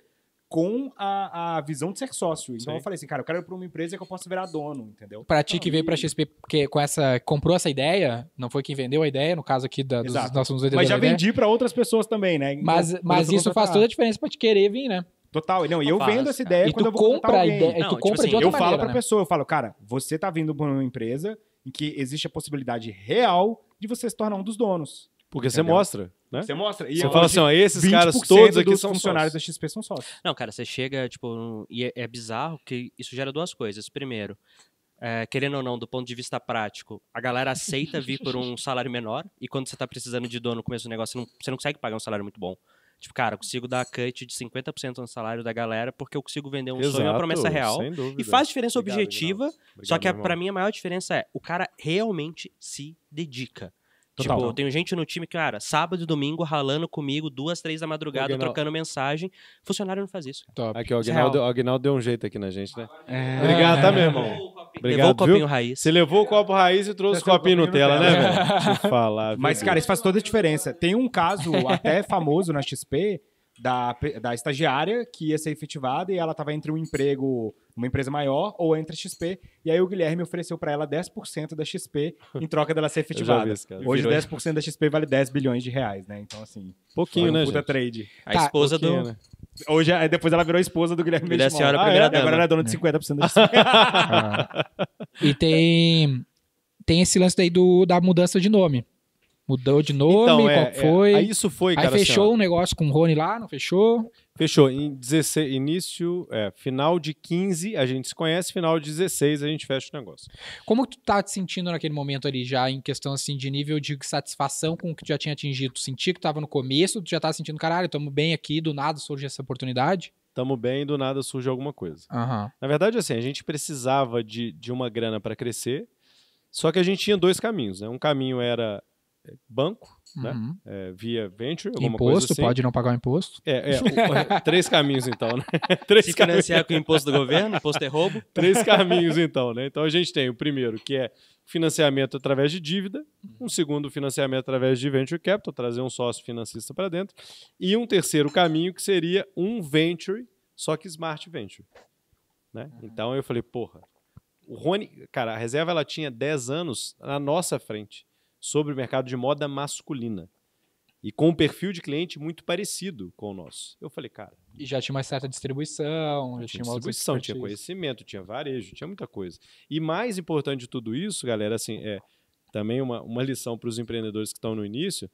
com a, a visão de ser sócio. Então Sim. eu falei assim, cara, eu quero ir para uma empresa que eu possa virar dono, entendeu? Para ti que veio para então, XP porque com essa comprou essa ideia, não foi quem vendeu a ideia, no caso aqui da, dos nossos vendedores. Mas já vendi para outras pessoas também, né? Então, mas mas isso faz toda a diferença para te querer vir, né? Total, não, e eu faz, vendo essa ideia e quando eu vou compra alguém. Ideia, não, tu tipo assim, de outra Eu falo para né? pessoa, eu falo, cara, você tá vindo para uma empresa em que existe a possibilidade real de você se tornar um dos donos. Porque entendeu? você mostra. Né? Você mostra. E você é fala assim, ó, esses caras todos aqui são funcionários sócios. da XP são sócios. Não, cara, você chega, tipo, e é, é bizarro que isso gera duas coisas. Primeiro, é, querendo ou não, do ponto de vista prático, a galera aceita vir por um salário menor e quando você tá precisando de dono no começo do negócio, você não, você não consegue pagar um salário muito bom. Tipo, cara, eu consigo dar cut de 50% no salário da galera porque eu consigo vender um Exato, sonho, uma promessa real. E faz diferença Obrigado, objetiva, Obrigado, só que para mim a maior diferença é o cara realmente se dedica. Total. Tipo, eu tenho gente no time que, cara, sábado e domingo ralando comigo, duas, três da madrugada, trocando mensagem. Funcionário não faz isso. Top. Aqui, o Aguinaldo, é o Aguinaldo deu um jeito aqui na gente, né? É... Obrigado, tá, meu irmão? Obrigado, levou o copinho viu? raiz. Você levou o copo raiz e trouxe o copinho, copinho Nutella, Nutella, né, velho? Deixa eu falar. Mas, viu? cara, isso faz toda a diferença. Tem um caso até famoso na XP da, da estagiária que ia ser efetivada e ela estava entre um emprego, uma empresa maior, ou entre XP. E aí o Guilherme ofereceu para ela 10% da XP em troca dela ser efetivada. Isso, Hoje 10% da XP vale 10 bilhões de reais, né? Então, assim. Pouquinho, um né? Puta gente? trade. A tá, esposa do. Né? Hoje, é, depois ela virou esposa do Guilherme Guilherme Senhora, ah, primeira é? dama. Agora ela é dona de 50% é. da XP. ah. E tem. Tem esse lance aí do, da mudança de nome. Mudou de nome, então, é, qual é. foi? É, aí isso foi, aí cara. Aí assim, fechou assim, o negócio com o Rony lá, não fechou? Fechou. Em 16, início, é, final de 15 a gente se conhece, final de 16 a gente fecha o negócio. Como que tu tá te sentindo naquele momento ali já, em questão assim de nível de satisfação com o que tu já tinha atingido? Tu sentia que tava no começo, tu já tá sentindo, caralho, tamo bem aqui, do nada surge essa oportunidade? Tamo bem, do nada surge alguma coisa. Uhum. Na verdade, assim, a gente precisava de, de uma grana para crescer, só que a gente tinha dois caminhos, né? Um caminho era banco, né? uhum. né? É, via venture, alguma imposto, coisa assim. pode não pagar o imposto. É, é três caminhos então, né? Três Se financiar com o imposto do governo, imposto é roubo. Três caminhos então, né? Então a gente tem o primeiro, que é financiamento através de dívida, um segundo financiamento através de venture capital, trazer um sócio financista para dentro, e um terceiro caminho que seria um venture, só que smart venture, né? Uhum. Então eu falei, porra, o Rony, cara, a reserva ela tinha 10 anos na nossa frente sobre o mercado de moda masculina. E com um perfil de cliente muito parecido com o nosso. Eu falei, cara. E já tinha uma certa distribuição, já tinha, tinha distribuição, tinha conhecimento, tinha varejo, tinha muita coisa. E mais importante de tudo isso, galera, assim, é também uma, uma lição para os empreendedores que estão no início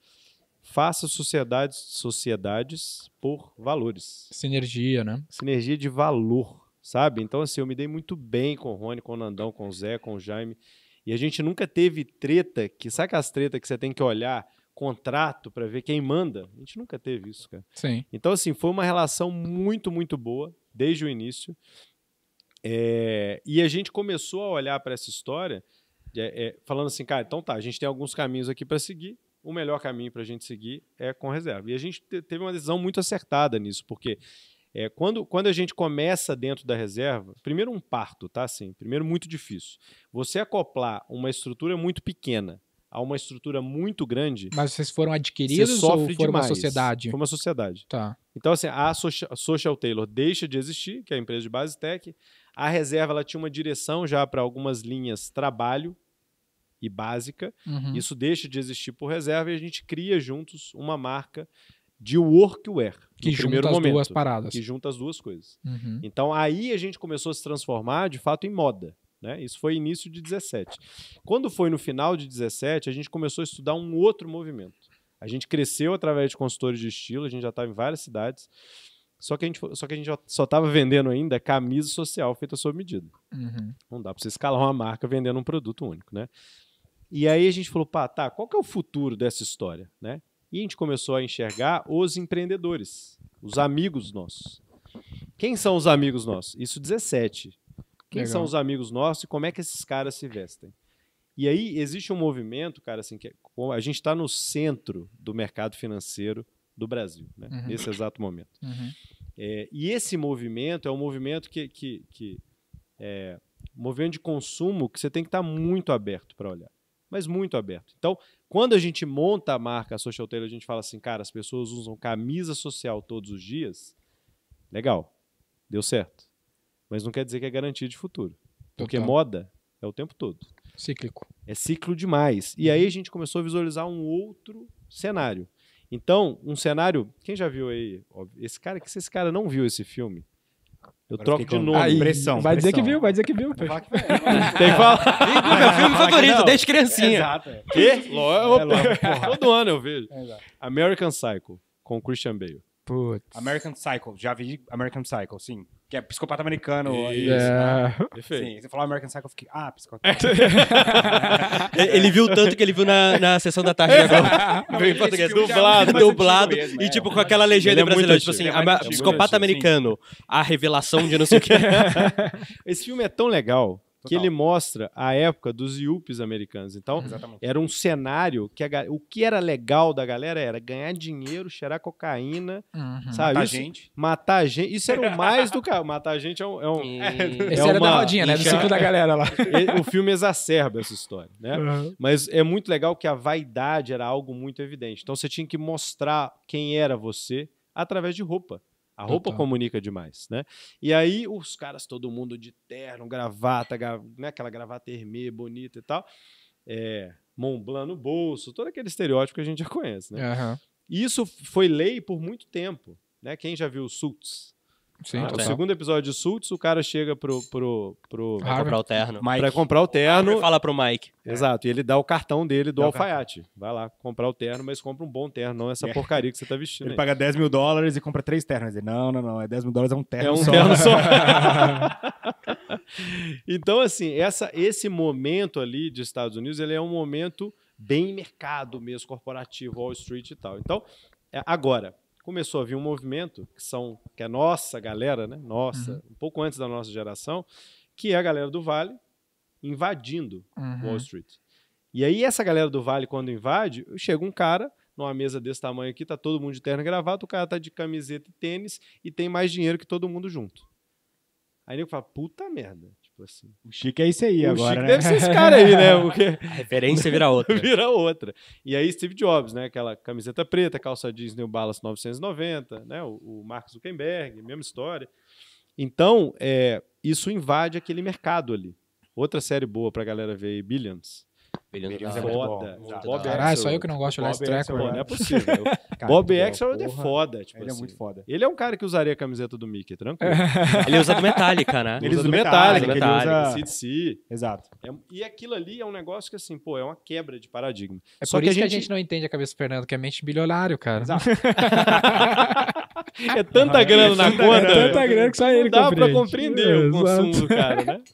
faça sociedades, sociedades por valores. Sinergia, né? Sinergia de valor, sabe? Então, assim, eu me dei muito bem com o Rony, com o Nandão, com o Zé, com o Jaime. E a gente nunca teve treta, que saca as tretas que você tem que olhar contrato para ver quem manda? A gente nunca teve isso, cara. Sim. Então, assim, foi uma relação muito, muito boa desde o início. É, e a gente começou a olhar para essa história é, é, falando assim, cara, então tá, a gente tem alguns caminhos aqui para seguir. O melhor caminho para a gente seguir é com reserva. E a gente teve uma decisão muito acertada nisso, porque é, quando, quando a gente começa dentro da reserva, primeiro um parto, tá? Assim, primeiro muito difícil. Você acoplar uma estrutura muito pequena a uma estrutura muito grande. Mas vocês foram adquiridos você sofre ou foi uma sociedade? Foi uma sociedade. Tá. Então, assim, a Social Taylor deixa de existir, que é a empresa de base tech. A reserva ela tinha uma direção já para algumas linhas trabalho e básica. Uhum. Isso deixa de existir por reserva e a gente cria juntos uma marca de workwear. Que junta as momento, duas paradas. Que junta as duas coisas. Uhum. Então aí a gente começou a se transformar de fato em moda. Né? Isso foi início de 17. Quando foi no final de 17, a gente começou a estudar um outro movimento. A gente cresceu através de consultores de estilo, a gente já estava em várias cidades. Só que a gente, só que a gente só estava vendendo ainda camisa social feita sob medida. Uhum. Não dá para você escalar uma marca vendendo um produto único, né? E aí a gente falou, pá, tá, qual que é o futuro dessa história, né? E a gente começou a enxergar os empreendedores, os amigos nossos. Quem são os amigos nossos? Isso 17. Quem Legal. são os amigos nossos e como é que esses caras se vestem? E aí existe um movimento, cara, assim, que é a gente está no centro do mercado financeiro do Brasil, né? uhum. nesse exato momento. Uhum. É, e esse movimento é um movimento que, que, que é, movimento de consumo que você tem que estar tá muito aberto para olhar, mas muito aberto. Então, quando a gente monta a marca Social Taylor, a gente fala assim, cara, as pessoas usam camisa social todos os dias. Legal, deu certo. Mas não quer dizer que é garantia de futuro. Porque Total. moda é o tempo todo. Cíclico. É ciclo demais. E aí a gente começou a visualizar um outro cenário. Então, um cenário. Quem já viu aí? esse cara, que se esse cara não viu esse filme, eu Agora troco de novo. Aí, pressão, vai pressão. dizer que viu, vai dizer que viu. Tem que falar. meu filme favorito, desde criancinha. Exato. É. Que? É Todo ano eu vejo. American Psycho, com Christian Bale. Putz. American Psycho, já vi American Psycho, sim. Que é psicopata americano. É isso. Ah, é. Sim, você falou American Psycho, eu fiquei, ah, psicopata. ele viu tanto que ele viu na, na sessão da tarde agora. Veio em português. Dublado. É dublado. Mesmo, e é. tipo, é. com aquela legenda é brasileira, tipo assim, a, psicopata antigo, americano, sim. a revelação de não sei o que. Esse filme é tão legal Total. que ele mostra a época dos yuppies americanos. Então, uhum. Exatamente. era um cenário que a, o que era legal da galera era ganhar dinheiro, cheirar cocaína, uhum. sabe? Matar isso, gente. Matar gente. Isso era o mais do cara. Ah, matar gente é um. É um e... é Esse era da rodinha, né? Do ciclo da galera lá. o filme exacerba essa história, né? Uhum. Mas é muito legal que a vaidade era algo muito evidente. Então, você tinha que mostrar quem era você através de roupa. A roupa Total. comunica demais, né? E aí os caras, todo mundo de terno, gravata, gra... né? aquela gravata hermê bonita e tal, é, Montblanc no bolso, todo aquele estereótipo que a gente já conhece, né? Uhum. Isso foi lei por muito tempo, né? Quem já viu Suits, Sim, ah, o tá. segundo episódio de Sults, o cara chega pro. pro, pro pra comprar o terno. Mike. Pra comprar o terno. Harvard fala pro Mike. É. Exato, e ele dá o cartão dele do alfaiate. Vai lá comprar o terno, mas compra um bom terno, não essa é. porcaria que você tá vestindo. Ele aí. paga 10 mil dólares e compra três ternos. Ele, não, não, não, é 10 mil dólares, é um terno é um só. Terno só. então, assim, essa, esse momento ali de Estados Unidos, ele é um momento bem mercado mesmo, corporativo, Wall Street e tal. Então, é, agora, começou a vir um movimento que são que é nossa galera, né? Nossa, uhum. um pouco antes da nossa geração, que é a galera do Vale invadindo uhum. Wall Street. E aí essa galera do Vale quando invade, chega um cara numa mesa desse tamanho aqui, tá todo mundo de terno e gravata, o cara tá de camiseta e tênis e tem mais dinheiro que todo mundo junto. Aí ele fala: "Puta merda. Chico, tipo assim. O Chico é isso aí o agora, Chico né? deve ser esse cara aí, né? Porque... A referência vira outra. vira outra. E aí Steve Jobs, né? Aquela camiseta preta, calça jeans New Balance 990, né? O, o Mark Zuckerberg, mesma história. Então, é, isso invade aquele mercado ali. Outra série boa pra galera ver aí, Billions. Billions é, é foda. bom Caralho, só eu que não gosto de olhar esse treco. Não é possível. Cara, Bob Axelrod é foda. Tipo ele assim. é muito assim. foda. Ele é um cara que usaria a camiseta do Mickey, tranquilo. ele usa do Metallica, né? Ele, usa do Metallica, Metallica, Metallica. ele usa CDC. Exato. É, e aquilo ali é um negócio que, assim, pô, é uma quebra de paradigma. É Só por que isso a gente... que a gente não entende a cabeça do Fernando, que é mente bilionário, cara. Exato. é tanta ah, grana é na conta. É tanta grana que só ele dá compreende. pra compreender o consumo do cara, né?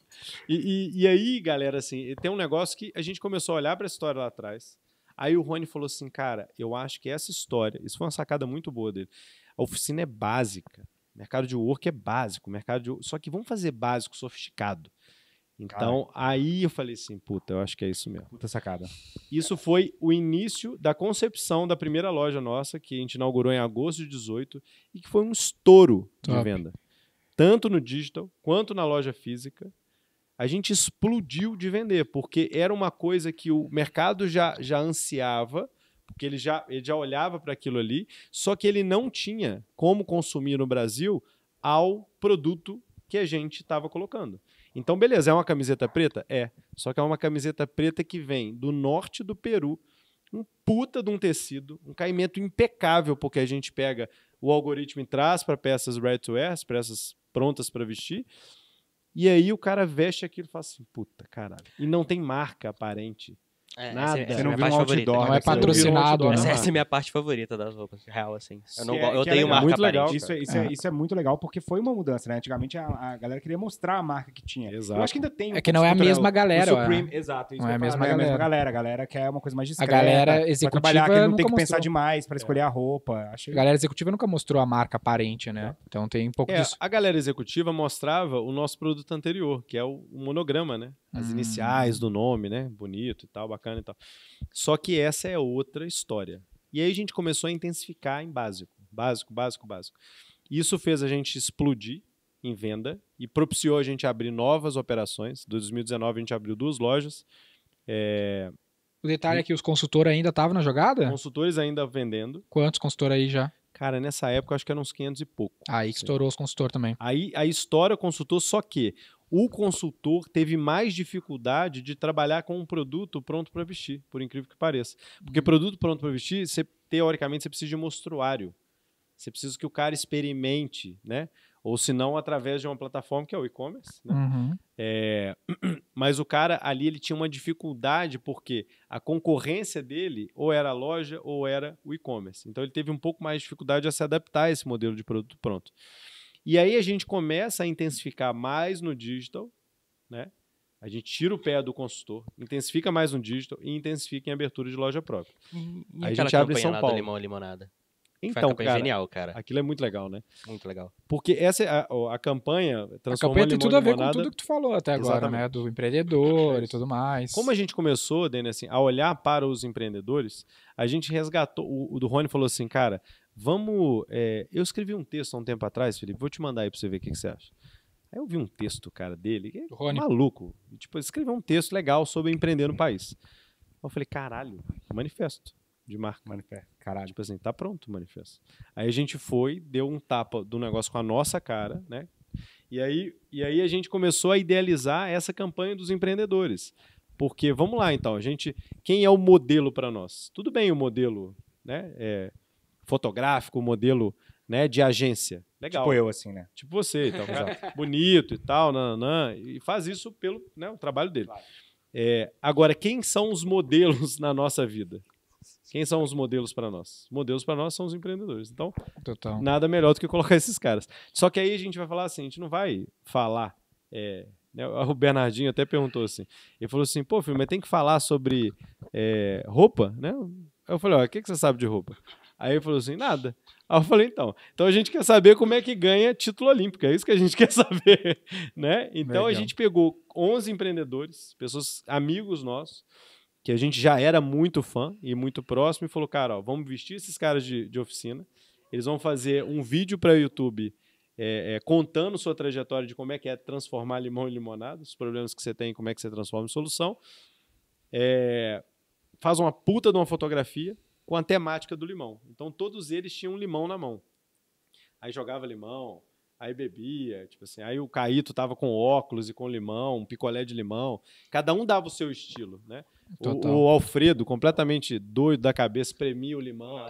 E, e, e, aí, galera, assim, tem um negócio que a gente começou a olhar para a história lá atrás. Aí o Rony falou assim, cara, eu acho que essa história, isso foi uma sacada muito boa dele. A oficina é básica, mercado de work é básico, mercado de, só que vamos fazer básico sofisticado. Então, Caramba. aí eu falei assim, puta, eu acho que é isso mesmo. Puta sacada. Isso foi o início da concepção da primeira loja nossa, que a gente inaugurou em agosto de 18 e que foi um estouro Top. de venda. Tanto no digital quanto na loja física a gente explodiu de vender, porque era uma coisa que o mercado já, já ansiava, porque ele já, ele já olhava para aquilo ali, só que ele não tinha como consumir no Brasil ao produto que a gente estava colocando. Então, beleza, é uma camiseta preta? É. Só que é uma camiseta preta que vem do norte do Peru, um puta de um tecido, um caimento impecável, porque a gente pega o algoritmo e traz para peças ready to wear, peças prontas para vestir, e aí o cara veste aquilo e fala assim, puta, caralho. E não tem marca aparente. É, é, Nada. Essa, essa é você não é viu um outdoor. Não é patrocinado. Essa, essa, é minha parte favorita das roupas, real, assim. Eu, não, é, eu é marca muito legal. isso, é, isso, é. isso é muito legal, porque foi uma mudança, né? Antigamente a, a galera queria mostrar a marca que tinha. Exato. Eu acho que ainda tem. é que não é a mesma galera. exato. não é a mesma, galera. a galera. quer uma coisa mais discreta. A galera executiva trabalhar, que não tem que mostrou. pensar demais pra escolher a roupa. Achei... A galera executiva nunca mostrou a marca aparente, né? Então tem um pouco disso. A galera executiva mostrava o nosso produto anterior, que é o monograma, né? as hum. iniciais do nome, né? Bonito e tal, bacana e tal. Só que essa é outra história. E aí a gente começou a intensificar em básico, básico, básico, básico. Isso fez a gente explodir em venda e propiciou a gente abrir novas operações. Em 2019 a gente abriu duas lojas. É... O detalhe e... é que os consultores ainda estavam na jogada? Consultores ainda vendendo. Quantos consultores aí já? Cara, nessa época acho que eram uns 500 e pouco. Aí estourou os consultores também. Aí, aí estoura o consultor, só que o consultor teve mais dificuldade de trabalhar com um produto pronto para vestir, por incrível que pareça. Porque uhum. produto pronto para vestir, você, teoricamente, você precisa de um mostruário. Você precisa que o cara experimente, né? Ou se não, através de uma plataforma que é o e-commerce. Né? Uhum. É... Mas o cara ali ele tinha uma dificuldade porque a concorrência dele ou era a loja ou era o e-commerce. Então ele teve um pouco mais de dificuldade a se adaptar a esse modelo de produto pronto. E aí a gente começa a intensificar mais no digital, né? A gente tira o pé do consultor, intensifica mais no digital e intensifica em abertura de loja própria. E, aí a gente abre São Paulo. Limão Limonada. Então, foi cara, genial, cara. Aquilo é muito legal, né? Muito legal. Porque essa é a, a campanha transformou a campanha tem tudo a ver com tudo que tu falou até agora, né? Exatamente. né, do empreendedor e tudo mais. Como a gente começou, Dani, assim, a olhar para os empreendedores, a gente resgatou o, o do Rony falou assim, cara, Vamos. É, eu escrevi um texto há um tempo atrás, Felipe, vou te mandar aí para você ver o que, que, você acha. Aí eu vi um texto, cara, dele, que é Rony. maluco. E, tipo, escreveu um texto legal sobre empreender no país. Eu falei, caralho, manifesto de marca. Manifesto, caralho. Tipo assim, tá pronto o manifesto. Aí a gente foi, deu um tapa do negócio com a nossa cara, né? E aí, e aí a gente começou a idealizar essa campanha dos empreendedores. Porque, vamos lá então, a gente. Quem é o modelo para nós? Tudo bem o modelo, né? É, fotográfico, modelo né, de agência. Legal. Tipo eu, assim, né? Tipo você, então, bonito e tal, nananã, e faz isso pelo né, o trabalho dele. Claro. É, agora, quem são os modelos na nossa vida? Quem são os modelos para nós? Modelos para nós são os empreendedores. Então, Total. nada melhor do que colocar esses caras. Só que aí a gente vai falar assim, a gente não vai falar... É, né, o Bernardinho até perguntou assim. Ele falou assim, pô, filho, mas tem que falar sobre é, roupa, né? Eu falei, ó, o que, que você sabe de roupa? Aí ele falou assim: nada. Aí eu falei, então. Então a gente quer saber como é que ganha título olímpico. É isso que a gente quer saber, né? Então Legal. a gente pegou 11 empreendedores, pessoas, amigos nossos, que a gente já era muito fã e muito próximo, e falou, cara, ó, vamos vestir esses caras de, de oficina. Eles vão fazer um vídeo para o YouTube é, é, contando sua trajetória de como é que é transformar limão em limonada, os problemas que você tem, como é que você transforma em solução. É, faz uma puta de uma fotografia com a temática do limão. Então todos eles tinham um limão na mão. Aí jogava limão, aí bebia, tipo assim, aí o Caíto tava com óculos e com limão, um picolé de limão. Cada um dava o seu estilo, né? O, o, Alfredo, completamente doido da cabeça, premia o limão.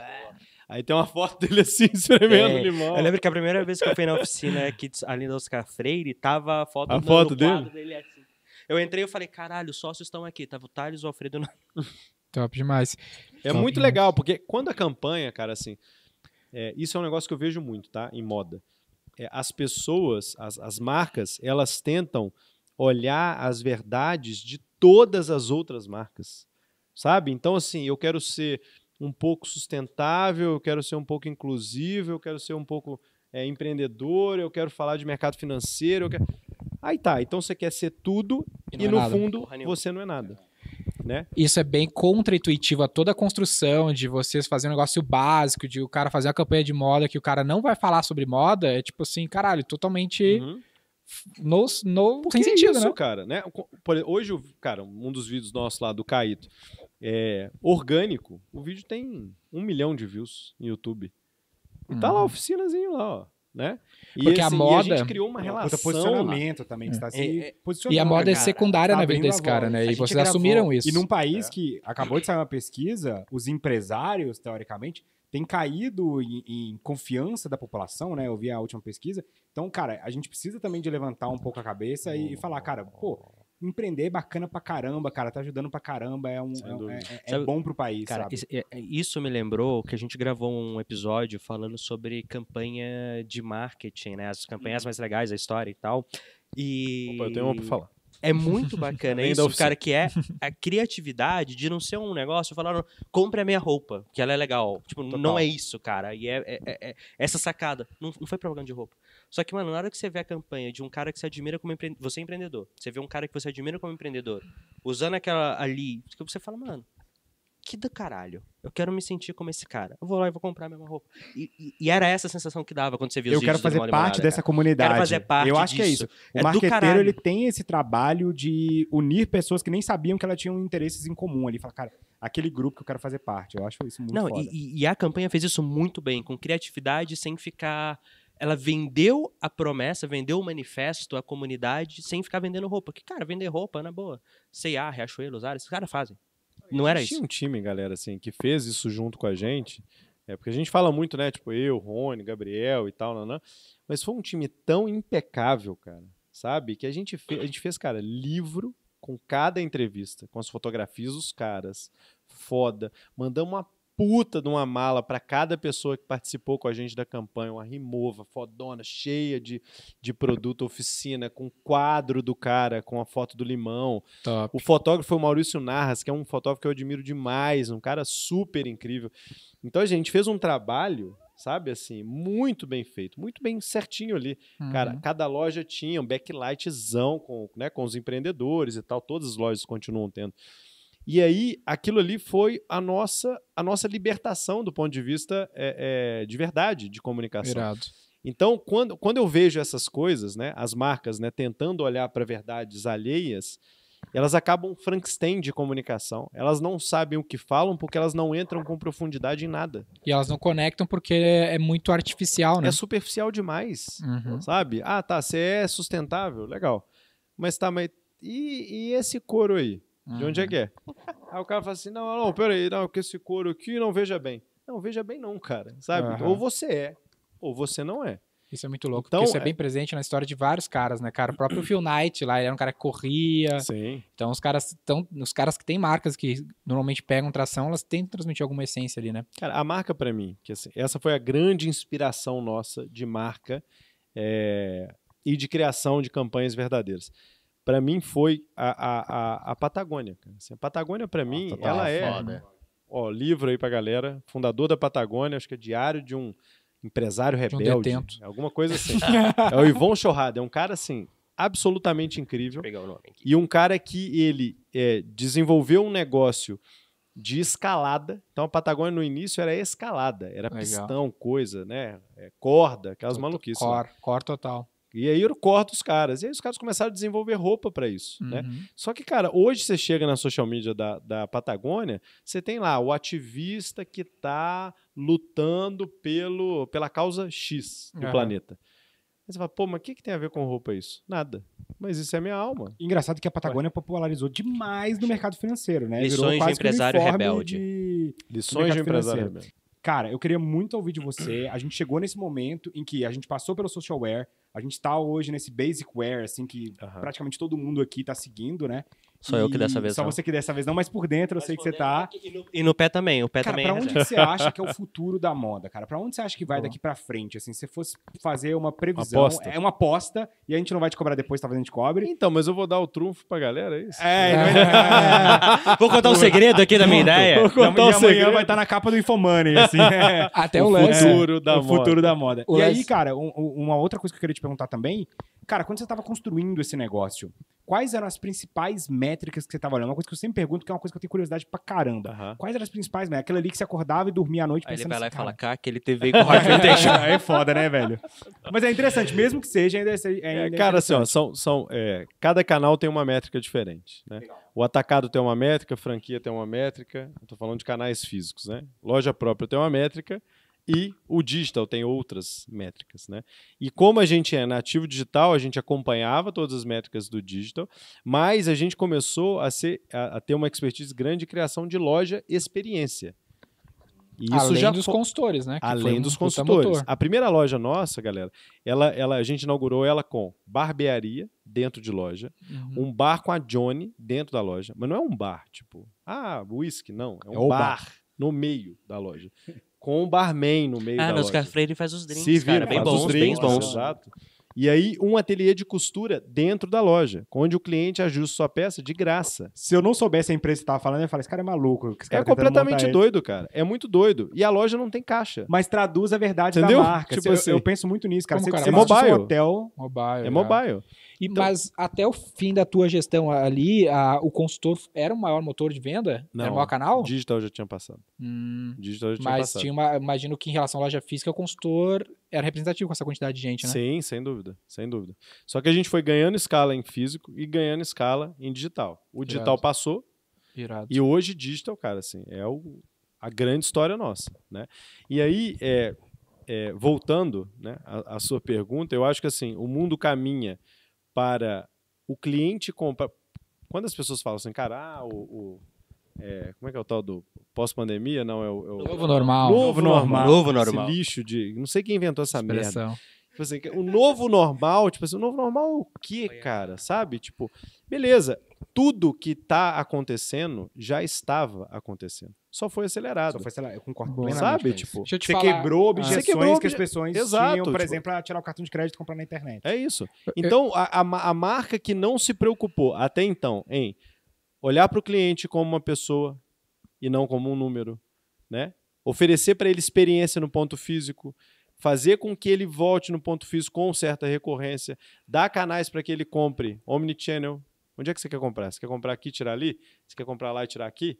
Aí tem uma foto dele assim, espremendo é, limão. Eu lembro que a primeira vez que eu fui na oficina aqui, ali da Oscar Freire, tava a foto, a do, foto dele? dele assim. Eu entrei e falei, caralho, os sócios estão aqui. Tava o Thales e o Alfredo. Não... Top demais. É muito legal, porque quando a campanha, cara, assim, é, isso é um negócio que eu vejo muito, tá? Em moda. É, as pessoas, as, as marcas, elas tentam olhar as verdades de todas as outras marcas, sabe? Então, assim, eu quero ser um pouco sustentável, eu quero ser um pouco inclusivo, eu quero ser um pouco é, empreendedor, eu quero falar de mercado financeiro. Quero... Aí tá, então você quer ser tudo e, e é no nada. fundo você não é nada né? Isso é bem contraintuitivo a toda a construção de vocês fazer um negócio básico, de o cara fazer a campanha de moda que o cara não vai falar sobre moda, é tipo assim, caralho, totalmente. Uhum. No, no, sem sentido, isso, né? cara, né? Hoje, cara, um dos vídeos nossos lá do Caíto é orgânico. O vídeo tem um milhão de views no YouTube. E uhum. tá lá, hum. oficinazinho lá, ó né? E Porque esse, assim, a moda. a gente criou uma relação. Outro posicionamento lá. também, se é, é E a moda é secundária tá na vida desse cara, né? E vocês assumiram isso. E num país é. que acabou de sair uma pesquisa, os empresários, teoricamente, têm caído em, em, confiança da população, né? Eu vi a última pesquisa. Então, cara, a gente precisa também de levantar um pouco a cabeça e, e falar, cara, pô, empreender é bacana pra caramba, cara, tá ajudando pra caramba, é, um, é, é, é sabe, bom pro país, cara, sabe? Isso, é, é, isso me lembrou que a gente gravou um episódio falando sobre campanha de marketing, né, as campanhas uhum. mais legais, a história e tal, e... Opa, eu tenho uma pra falar. É muito bacana isso, cara, que é a criatividade de não ser um negócio falaram compre a minha roupa, que ela é legal. Tipo, Total. não é isso, cara. E é, é, é, é essa sacada. Não, não, foi propaganda de roupa. Só que, mano, na hora que você vê a campanha de um cara que você admira como empreendedor, você é empreendedor, você vê um cara que você admira como empreendedor, usando aquela ali, você fala, mano, que do caralho. Eu quero me sentir como esse cara. Eu vou lá e vou comprar a mesma roupa. E, e, e era essa a sensação que dava quando você via os Eu quero fazer parte dessa cara. comunidade. Quero fazer parte Eu acho disso. que é isso. É o é marqueteiro, ele tem esse trabalho de unir pessoas que nem sabiam que elas tinham interesses em comum ali. Fala, cara, aquele grupo que eu quero fazer parte. Eu acho isso muito Não, e, e, a campanha fez isso muito bem, com criatividade, sem ficar ela vendeu a promessa, vendeu o manifesto à comunidade sem ficar vendendo roupa. Que, cara, vender roupa, na boa. C&A, Riachuelo, Zara, esses caras fazem. Não era isso. Tinha um time, galera, assim, que fez isso junto com a gente. É, porque a gente fala muito, né? Tipo, eu, Rony, Gabriel e tal, não Mas foi um time tão impecável, cara, sabe? Que a gente, fez, a gente fez, cara, livro com cada entrevista, com as fotografias dos caras. Foda. Mandamos uma puta de uma mala para cada pessoa que participou com a gente da campanha, uma rimova fodona, cheia de, de produto, oficina, com quadro do cara, com a foto do limão. Top. O fotógrafo foi o Maurício Narras, que é um fotógrafo que eu admiro demais, um cara super incrível. Então a gente fez um trabalho sabe assim, muito bem feito, muito bem certinho ali. Uhum. Cara, cada loja tinha um backlightzão com, né, com os empreendedores e tal, todas as lojas continuam tendo. E aí, aquilo ali foi a nossa, a nossa libertação do ponto de vista é, é, de verdade, de comunicação. Irado. Então, quando, quando eu vejo essas coisas, né, as marcas né, tentando olhar para verdades alheias, elas acabam Frankenstein de comunicação. Elas não sabem o que falam porque elas não entram com profundidade em nada. E elas não conectam porque é muito artificial, né? É superficial demais, uhum. sabe? Ah, tá, você é sustentável, legal. Mas tá, mas e, e esse couro aí? De onde é uhum. que é? Aí o cara fala assim: não, não, peraí, não, que esse couro aqui não veja bem. Não, veja bem, não, cara. Sabe? Uhum. Ou você é, ou você não é. Isso é muito louco, então, porque isso é... é bem presente na história de vários caras, né, cara? O próprio Phil Knight lá, ele era um cara que corria. Sim. Então os caras tão, os caras que têm marcas que normalmente pegam tração, elas tentam transmitir alguma essência ali, né? Cara, a marca para mim, que assim, essa foi a grande inspiração nossa de marca é, e de criação de campanhas verdadeiras para mim foi a, a, a, a Patagônia. Assim, a Patagônia, para mim, tá ela é. Ó, livro aí pra galera, fundador da Patagônia, acho que é diário de um empresário rebelde. Um é alguma coisa assim. é o Ivon Chorrada, é um cara assim, absolutamente incrível. E um cara que ele é, desenvolveu um negócio de escalada. Então a Patagônia no início era escalada, era Legal. pistão, coisa, né? É, corda, aquelas maluquices. Cor, cor total. E aí eu corto os caras. E aí os caras começaram a desenvolver roupa para isso, né? uhum. né? Só que, cara, hoje você chega na social media da, da Patagônia, você tem lá o ativista que tá lutando pelo, pela causa X do uhum. planeta. Aí você fala, pô, mas o que, que tem a ver com roupa isso? Nada. Mas isso é minha alma. Engraçado que a Patagônia Ué. popularizou demais no mercado financeiro, né? Lições de empresário rebelde. De... Lições de empresário rebelde. Cara, eu queria muito ouvir de você. A gente chegou nesse momento em que a gente passou pelo social wear, a gente tá hoje nesse basic wear, assim, que praticamente todo mundo aqui tá seguindo, né? Só e eu que dessa vez. Só não. você que dessa vez não, mas por dentro mas eu sei que você tá. É e no... e no, pé também, o pé cara, também. Pra né? onde você acha que é o futuro da moda, cara? Pra onde você acha que vai daqui pra frente? Assim, se você fosse fazer uma previsão. Uma é uma aposta, e a gente não vai te cobrar depois, talvez a gente cobre. Então, mas eu vou dar o trunfo pra galera, é isso? É, é. é. Vou contar um segredo aqui da minha ideia. Vou contar um segredo. Amanhã vai estar tá na capa do Infomoney, assim. É. Até o, o lance. Futuro é, da o moda. futuro da moda. O e lance. aí, cara, um, uma outra coisa que eu queria te perguntar também, cara, quando você estava construindo esse negócio, quais eram as principais métricas que você estava olhando? Uma coisa que eu sempre pergunto, que é uma coisa que eu tenho curiosidade pra caramba. Uhum. Quais eram as principais métricas? Aquela ali que você acordava e dormia à noite Aí pensando ele vai lá assim, e fala, cara, aquele TV com Hard é foda, né, velho? Mas é interessante, mesmo que seja, ainda é, é, é Cara, assim, ó, são, são, é, cada canal tem uma métrica diferente, né? Legal. O atacado tem uma métrica, franquia tem uma métrica, eu tô falando de canais físicos, né? Loja própria tem uma métrica, e o digital tem outras métricas, né? E como a gente é nativo digital, a gente acompanhava todas as métricas do digital, mas a gente começou a, ser, a, a ter uma expertise grande de criação de loja experiência. E isso além já dos consultores, né? Que além um dos consultores. Motor. A primeira loja nossa, galera, ela, ela, a gente inaugurou ela com barbearia dentro de loja, uhum. um bar com a Johnny dentro da loja, mas não é um bar, tipo, ah, whisky, não, é, é um é bar, bar no meio da loja com um barman no meio ah, da loja. Ah, Oscar Freire faz os drinks, Se cara, bem bons, os drinks, bem bons. Exato. E aí, um ateliê de costura dentro da loja, onde o cliente ajusta sua peça de graça. Se eu não soubesse a empresa que estava falando, eu falar, esse cara é maluco. é tá completamente doido, cara. É muito doido. E a loja não tem caixa. Mas traduz a verdade Entendeu? da marca. Tipo eu, assim, eu penso muito nisso, cara. Como, cara? Você, é mobile. Um hotel, mobile. É cara. É. mobile. Então, Mas até o fim da tua gestão ali, a, o consultor era o maior motor de venda? Não, era o maior canal? Digital já tinha passado. Hum, digital já tinha mas passado. imagino que em relação à loja física, o consultor era representativo com essa quantidade de gente, né? Sim, sem dúvida, sem dúvida. Só que a gente foi ganhando escala em físico e ganhando escala em digital. O Irado. digital passou. Irado. E hoje digital, cara, assim, é o, a grande história nossa, né? E aí, é, é voltando né, à, à sua pergunta, eu acho que assim, o mundo caminha para o cliente comprar. Quando as pessoas falam assim, cara, ah, o, o é, como é que é o tal do pós-pandemia? Não, é o, é o, Novo normal. Novo, normal. Novo normal. Esse lixo de. Não sei quem inventou essa Expressão. merda. Tipo assim, o novo normal, tipo assim, o novo normal o quê, é. cara? Sabe? Tipo, beleza, tudo que está acontecendo já estava acontecendo. Só foi acelerado. Só foi acelerado. Eu concordo plenamente. Sabe, tipo, você falar. quebrou ah. objeções você quebrou que as pessoas Exato, tinham, por tipo... exemplo, a tirar o cartão de crédito e comprar na internet. É isso. Então, a, a, a marca que não se preocupou até então em olhar para o cliente como uma pessoa e não como um número, né? Oferecer para ele experiência no ponto físico, fazer com que ele volte no ponto físico com certa recorrência, dar canais para que ele compre omnichannel, Onde é que você quer comprar? Você quer comprar aqui e tirar ali? Você quer comprar lá e tirar aqui?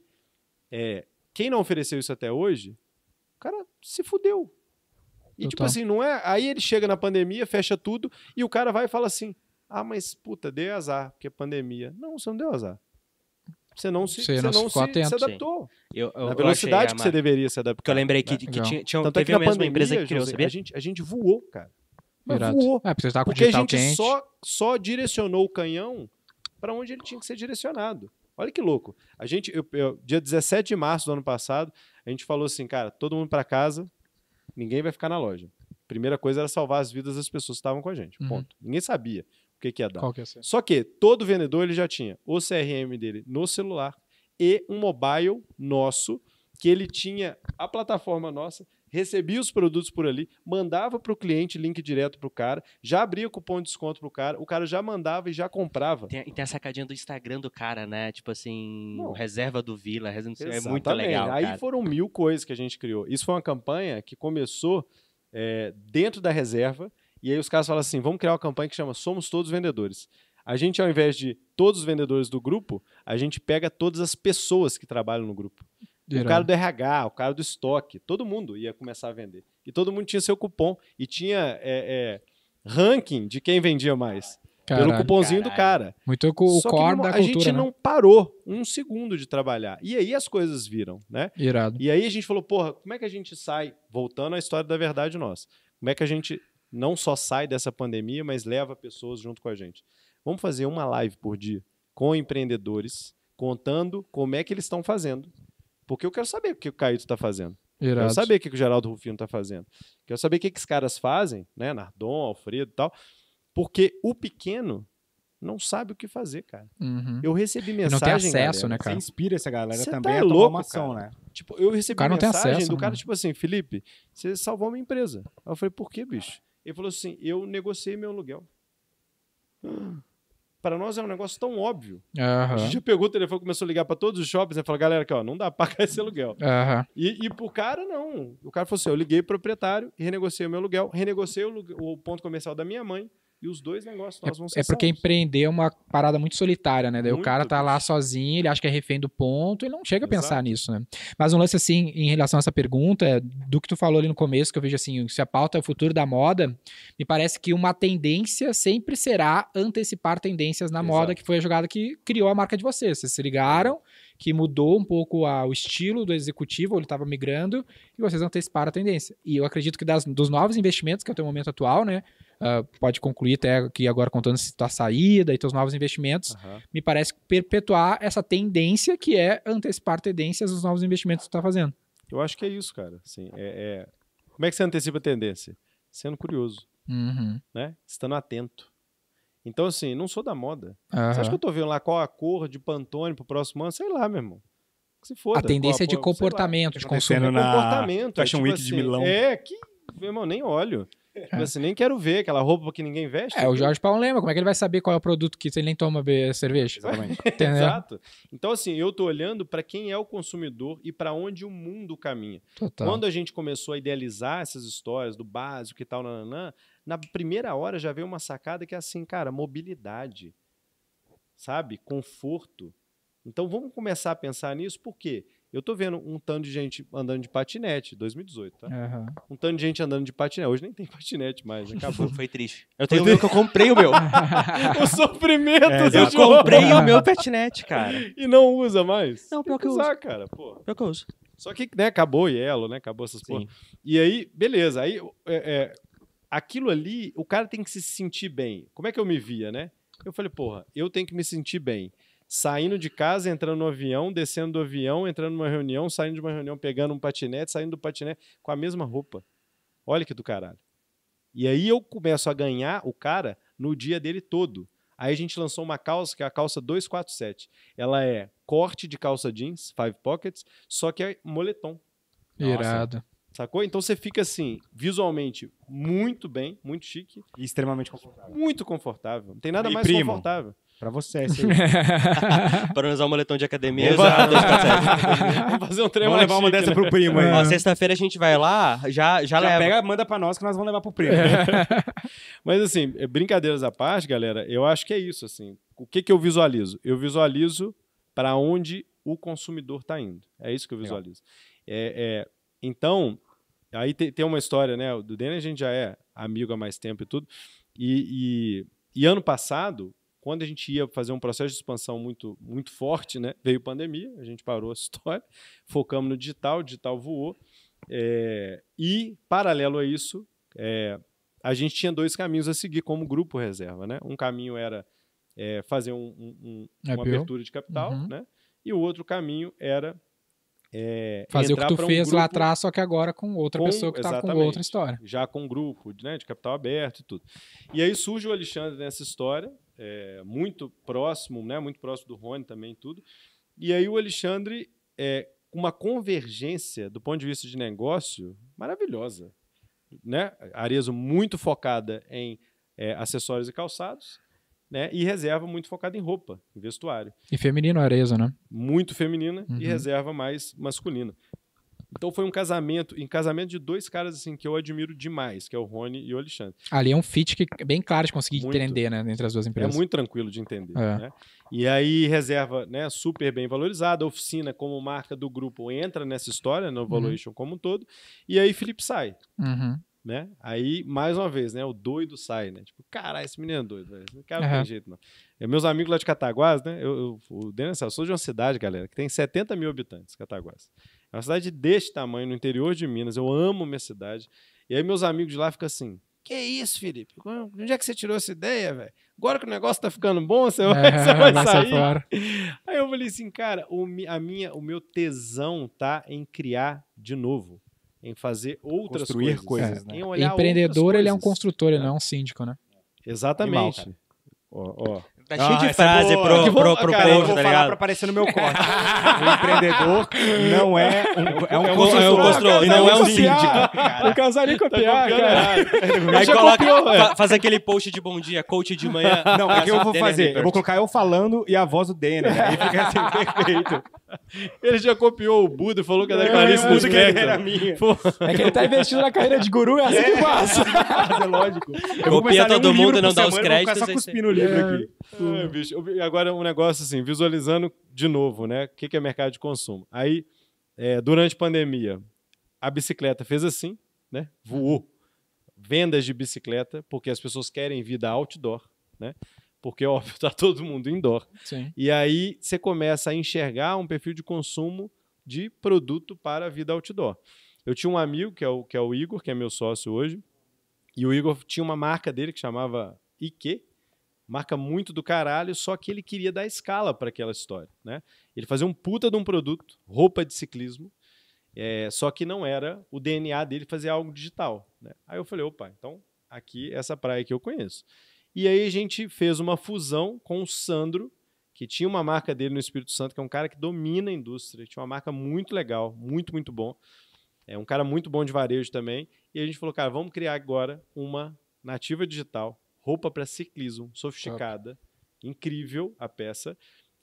É, quem não ofereceu isso até hoje, o cara se fudeu. E tipo Total. tipo assim, não é. Aí ele chega na pandemia, fecha tudo, e o cara vai e fala assim: ah, mas puta, deu azar, porque é pandemia. Não, você não deu azar. Você não se, você, você não, não se, se, adaptou. Eu, eu, na velocidade eu que você deveria se adaptar. Porque eu lembrei que, que é, tinha, tinha Tanto tá teve que na empresa que criou, José, A gente, a gente voou, cara. Voou. É, porque, porque a gente quente. Só, só direcionou o canhão para onde ele tinha que ser direcionado. Olha que louco. A gente, eu, eu, dia 17 de março do ano passado, a gente falou assim, cara, todo mundo para casa, ninguém vai ficar na loja. Primeira coisa era salvar as vidas das pessoas que estavam com a gente. Uhum. Ponto. Ninguém sabia o que, que ia dar. Que ia Só que todo vendedor ele já tinha o CRM dele no celular e um mobile nosso que ele tinha a plataforma nossa recebia os produtos por ali, mandava para o cliente link direto para o cara, já abria cupom de desconto para o cara, o cara já mandava e já comprava. Tem, e tem a sacadinha do Instagram do cara, né? Tipo assim, reserva do Vila, reserva, é muito legal. Aí foram mil coisas que a gente criou. Isso foi uma campanha que começou é, dentro da reserva, e aí os caras falam assim: vamos criar uma campanha que chama Somos Todos Vendedores. A gente, ao invés de todos os vendedores do grupo, a gente pega todas as pessoas que trabalham no grupo. Geral. o cara do RH, o cara do estoque, todo mundo ia começar a vender. E todo mundo tinha seu cupom e tinha é, é, ranking de quem vendia mais. Caralho, pelo cupomzinho caralho. do cara. Muito o core da a cultura. A gente né? não parou um segundo de trabalhar. E aí as coisas viram, né? Irado. E aí a gente falou, porra, como é que a gente sai, voltando à história da verdade nós, como é que a gente não só sai dessa pandemia, mas leva pessoas junto com a gente? Vamos fazer uma live por dia com empreendedores, contando como é que eles estão fazendo porque eu quero saber o que o Caíto está fazendo. Irado. Quero saber o que o Geraldo Rufino está fazendo. Quero saber o que, que os caras fazem, né? Nardon, Alfredo e tal. Porque o pequeno não sabe o que fazer, cara. Uhum. Eu recebi mensagem. Não tem acesso, né, galera, né, cara? Você inspira essa galera você também tá é louco, formação, né? Tipo, eu recebi mensagem acesso, do cara, tipo assim, Felipe, você salvou minha empresa. eu falei, por quê, bicho? Ele falou assim: eu negociei meu aluguel para nós é um negócio tão óbvio. Uhum. A gente já pegou o telefone, começou a ligar para todos os shoppings e falou, galera, aqui, ó, não dá para pagar esse aluguel. Uhum. E, e o cara, não. O cara falou assim: eu liguei o proprietário, renegociei o meu aluguel, renegociei o, o ponto comercial da minha mãe, e os dois negócios é nós é, vão ser É porque salvos. empreender é uma parada muito solitária, né? Daí muito o cara tá lá sozinho, ele acha que é refém do ponto, e não chega a pensar nisso, né? Mas um lance assim, em relação a essa pergunta, é do que tu falou ali no começo, que eu vejo assim, se a pauta é o futuro da moda, me parece que uma tendência sempre será antecipar tendências na Exato. moda, que foi a jogada que criou a marca de vocês. Vocês se ligaram, que mudou um pouco a, o estilo do executivo, ele estava migrando, e vocês anteciparam a tendência. E eu acredito que das, dos novos investimentos, que é o teu momento atual, né? uh, pode concluir até aqui agora contando se tua tá saída e teus novos investimentos, uhum. me parece perpetuar essa tendência que é antecipar tendências dos novos investimentos que tu está fazendo. Eu acho que é isso, cara. Assim, é, é... Como é que você antecipa a tendência? Sendo curioso, uhum. né? Estando atento. Então, assim, não sou da moda. Uhum. Você acha que eu tô vendo lá qual a cor de Pantone pro próximo ano? Sei lá, meu irmão. Se foda. A tendência a é de comportamento, de consumo. Na... Comportamento. É Fashion é, tipo Week assim, de Milão. É, que, meu irmão, nem olho. É. Assim, nem quero ver aquela roupa que ninguém veste. É, porque... o Jorge Paulo lembra, como é que ele vai saber qual é o produto que ele nem toma cerveja? Exatamente. Exato. Então, assim, eu tô olhando para quem é o consumidor e para onde o mundo caminha. Total. Quando a gente começou a idealizar essas histórias do básico e tal, nananã, na primeira hora já veio uma sacada que é assim, cara, mobilidade, sabe? Conforto. Então vamos começar a pensar nisso, por quê? Eu tô vendo um tanto de gente andando de patinete, 2018, tá? Uhum. Um tanto de gente andando de patinete. Hoje nem tem patinete mais, acabou. Foi triste. Eu tenho o meu que eu comprei o meu. o sofrimento é, Eu jogo. comprei o meu patinete, cara. E não usa mais? Não, pior que, que usar, uso. cara, pô. Pior que eu uso. Só que, né, acabou o Yellow, né? Acabou essas Sim. porra. E aí, beleza. Aí, é, é, aquilo ali, o cara tem que se sentir bem. Como é que eu me via, né? Eu falei, porra, eu tenho que me sentir bem saindo de casa, entrando no avião, descendo do avião, entrando numa reunião, saindo de uma reunião, pegando um patinete, saindo do patinete com a mesma roupa. Olha que do caralho. E aí eu começo a ganhar o cara no dia dele todo. Aí a gente lançou uma calça que é a calça 247. Ela é corte de calça jeans, five pockets, só que é moletom. Irado. Sacou? Então você fica assim, visualmente, muito bem, muito chique. E extremamente confortável. Muito confortável. Não tem nada e mais primo. confortável. Pra você, para usar o um moletom de academia, Vamos fazer um Vamos levar chique, uma dessa né? pro primo aí. Sexta-feira a gente vai lá, já, já, já leva. pega, manda pra nós que nós vamos levar pro primo. Mas assim, brincadeiras à parte, galera, eu acho que é isso, assim. O que que eu visualizo? Eu visualizo para onde o consumidor tá indo. É isso que eu visualizo. É, é, então, aí tem, tem, uma história, né? Do Dene a gente já é amigo há mais tempo e tudo. e, e, e ano passado, quando a gente ia fazer um processo de expansão muito, muito forte, né? veio pandemia, a gente parou a história, focamos no digital, o digital voou. É, e, paralelo a isso, é, a gente tinha dois caminhos a seguir como grupo reserva. Né? Um caminho era é, fazer um, um, um, uma abertura de capital, uhum. né? e o outro caminho era. fazer o que tu fez lá atrás, só que agora com outra com, pessoa que está com outra história. Já com um grupo né, de capital aberto e tudo. E aí surge o Alexandre nessa história, é, muito próximo, né, muito próximo do Rony também tudo. E aí o Alexandre, é, uma convergência do ponto de vista de negócio maravilhosa. Né? Arezo muito focada em é, acessórios e calçados, né? E reserva muito focada em roupa, em vestuário. E feminino Arezo, né? Muito feminina uhum. e reserva mais masculina. Então foi um casamento, em casamento de dois caras assim que eu admiro demais, que é o Rony e o Alexandre. Ali é um fit que é bem claro de conseguir muito, entender, né, entre as duas é empresas. É muito tranquilo de entender, é. né? E aí reserva, né, super bem valorizada, a oficina como marca do grupo entra nessa história, no uhum. valuation uhum. como um todo, e aí Felipe sai. Uhum. Né? Aí, mais uma vez, né? O doido sai, né? Tipo, caralho, esse menino é doido, velho. não uhum. tem jeito, não. É, meus amigos lá de Cataguás, né? Eu, eu, o Denis, eu sou é de uma cidade, galera, que tem 70 mil habitantes, Cataguás. É uma cidade deste tamanho, no interior de Minas. Eu amo minha cidade. E aí meus amigos de lá ficam assim: Que isso, Felipe? Onde é que você tirou essa ideia, velho? Agora que o negócio tá ficando bom, você vai, é, você vai, vai sair. Fora. Aí eu falei assim, cara, o, a minha, o meu tesão tá em criar de novo. Em fazer outras Construir coisas. coisas é. né? Empreendedor, ele é um construtor, ele não é um síndico, né? Exatamente. ó, ó. Tá ah, cheio ah, de é frase é pro, pro, pro, cara, povo, eu vou tá falar pra aparecer no meu corte. o empreendedor não é um, é um, é um construtor. É um construtor e não é um é síndico. O casarinho copiar, tá cara. cara. Aí coloca, fa faz aquele post de bom dia, coach de manhã. Não, o é que eu vou fazer? Eu vou colocar eu falando e a voz do Denner. Né? Aí fica assim, perfeito. Ele já copiou o Buda e falou que é da Clarice Lispector. Era minha. É que ele tá investindo na carreira de guru, é assim que passa. É, é lógico. Eu Copia todo mundo e não dá os créditos. Eu vou cuspindo o livro é. aqui. É, bicho. Agora um negócio assim, visualizando de novo, né? O que é mercado de consumo. Aí, é, durante a pandemia, a bicicleta fez assim, né? Voou. Vendas de bicicleta, porque as pessoas querem vida outdoor, né? porque é óbvio, está todo mundo indoor. Sim. E aí você começa a enxergar um perfil de consumo de produto para a vida outdoor. Eu tinha um amigo que é o, que é o Igor, que é meu sócio hoje, e o Igor tinha uma marca dele que chamava Ike, marca muito do caralho, só que ele queria dar escala para aquela história, né? Ele fazia um puta de um produto, roupa de ciclismo, é, só que não era o DNA dele fazer algo digital. Né? Aí eu falei, opa, então aqui essa praia que eu conheço. E aí a gente fez uma fusão com o Sandro, que tinha uma marca dele no Espírito Santo, que é um cara que domina a indústria. Tinha uma marca muito legal, muito, muito bom. É um cara muito bom de varejo também. E a gente falou, cara, vamos criar agora uma nativa digital, roupa para ciclismo, sofisticada, Top. incrível a peça.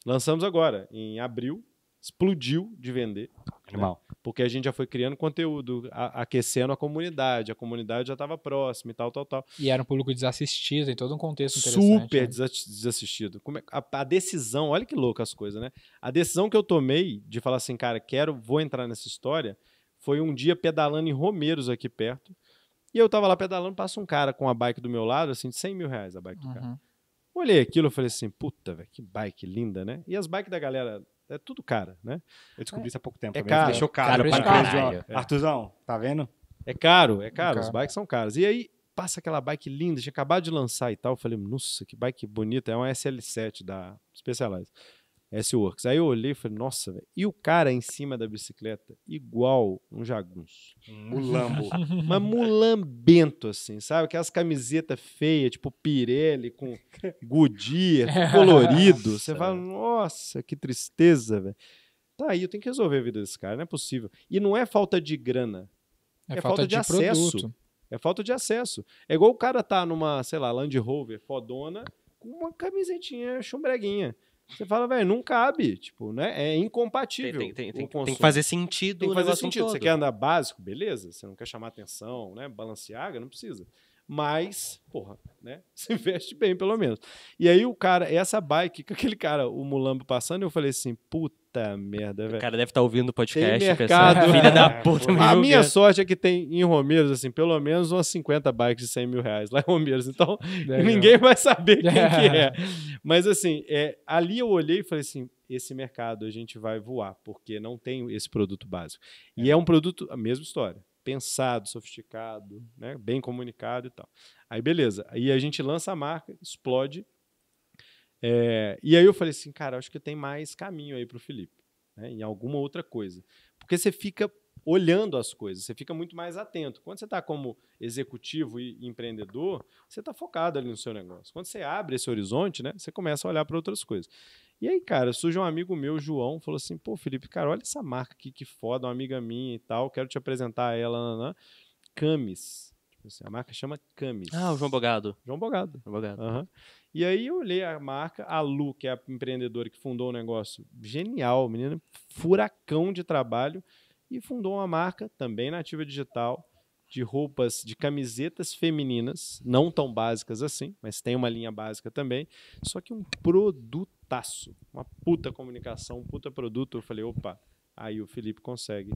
Lançamos agora, em abril, explodiu de vender. Né? Animal. Né? Porque a gente já foi criando conteúdo, a, aquecendo a comunidade, a comunidade já estava próxima e tal, tal, tal. E era um público desassistido, em todo um contexto interessante. Super né? desassistido. É, a, a, decisão, olha que louca as coisas, né? A decisão que eu tomei de falar assim, cara, quero, vou entrar nessa história, foi um dia pedalando em Romeiros aqui perto. E eu tava lá pedalando, passa um cara com a bike do meu lado, assim, de 100 mil reais a bike do uhum. cara. Olhei aquilo, e falei assim, puta, velho, que bike linda, né? E as bikes da galera é tudo cara, né? Eu descobri é. isso há pouco tempo. É caro. Deixou caro, caro é. Artuzão, tá vendo? É caro, é caro. É caro. Os bikes são caros. E aí passa aquela bike linda, tinha acabado de lançar e tal. Eu falei, nossa, que bike bonita. É uma SL7 da Specialized. S-Works. Aí eu olhei e falei, nossa, velho. E o cara em cima da bicicleta, igual um jagunço. Mulambo. Mas mulambento, assim, sabe? Aquelas camisetas feias, tipo Pirelli, com Goodyear, colorido. Você fala, nossa, que tristeza, velho. Tá aí, eu tenho que resolver a vida desse cara, não é possível. E não é falta de grana. É, é falta, falta, de, de acesso. É falta de acesso. É igual o cara tá numa, sei lá, Land Rover fodona, com uma camisetinha chumbreguinha. Você fala, velho, não cabe. Tipo, né? É incompatível. Tem, tem, tem, tem que fazer sentido. Tem que fazer sentido. Todo. Você quer andar básico, beleza? Você não quer chamar atenção, né? Balanceaga, não precisa. Mas, porra, né? Se veste bem, pelo menos. E aí o cara, essa bike, com aquele cara, o mulambo passando, eu falei assim, puta merda, velho. O cara deve estar tá ouvindo o podcast, tem mercado, filha né? da puta. A minha sorte é que tem em Romeiros, assim, pelo menos umas 50 bikes de 100 mil reais lá em Romeiros. Então, ninguém vai saber quem é. que é. Mas, assim, é, ali eu olhei e falei assim, esse mercado a gente vai voar, porque não tem esse produto básico. É. E é um produto, a mesma história pensado, sofisticado, né? bem comunicado e tal. Aí beleza. Aí a gente lança a marca, explode. É, e aí eu falei assim, cara, acho que tem mais caminho aí para o Felipe, né? em alguma outra coisa. Porque você fica olhando as coisas, você fica muito mais atento. Quando você está como executivo e empreendedor, você está focado ali no seu negócio. Quando você abre esse horizonte, né, você começa a olhar para outras coisas. E aí, cara, surge um amigo meu, João, falou assim: pô, Felipe, cara, olha essa marca aqui que foda, uma amiga minha e tal, quero te apresentar ela, né? Camis. Tipo assim, a marca chama Camis. Ah, o João Bogado. João Bogado. João Bogado. Uhum. E aí eu olhei a marca, a Lu, que é a empreendedora que fundou o um negócio, genial, menina, furacão de trabalho, e fundou uma marca também nativa digital de roupas, de camisetas femininas, não tão básicas assim, mas tem uma linha básica também, só que um produto produtaço, uma puta comunicação, um puta produto. Eu falei, opa, aí o Felipe consegue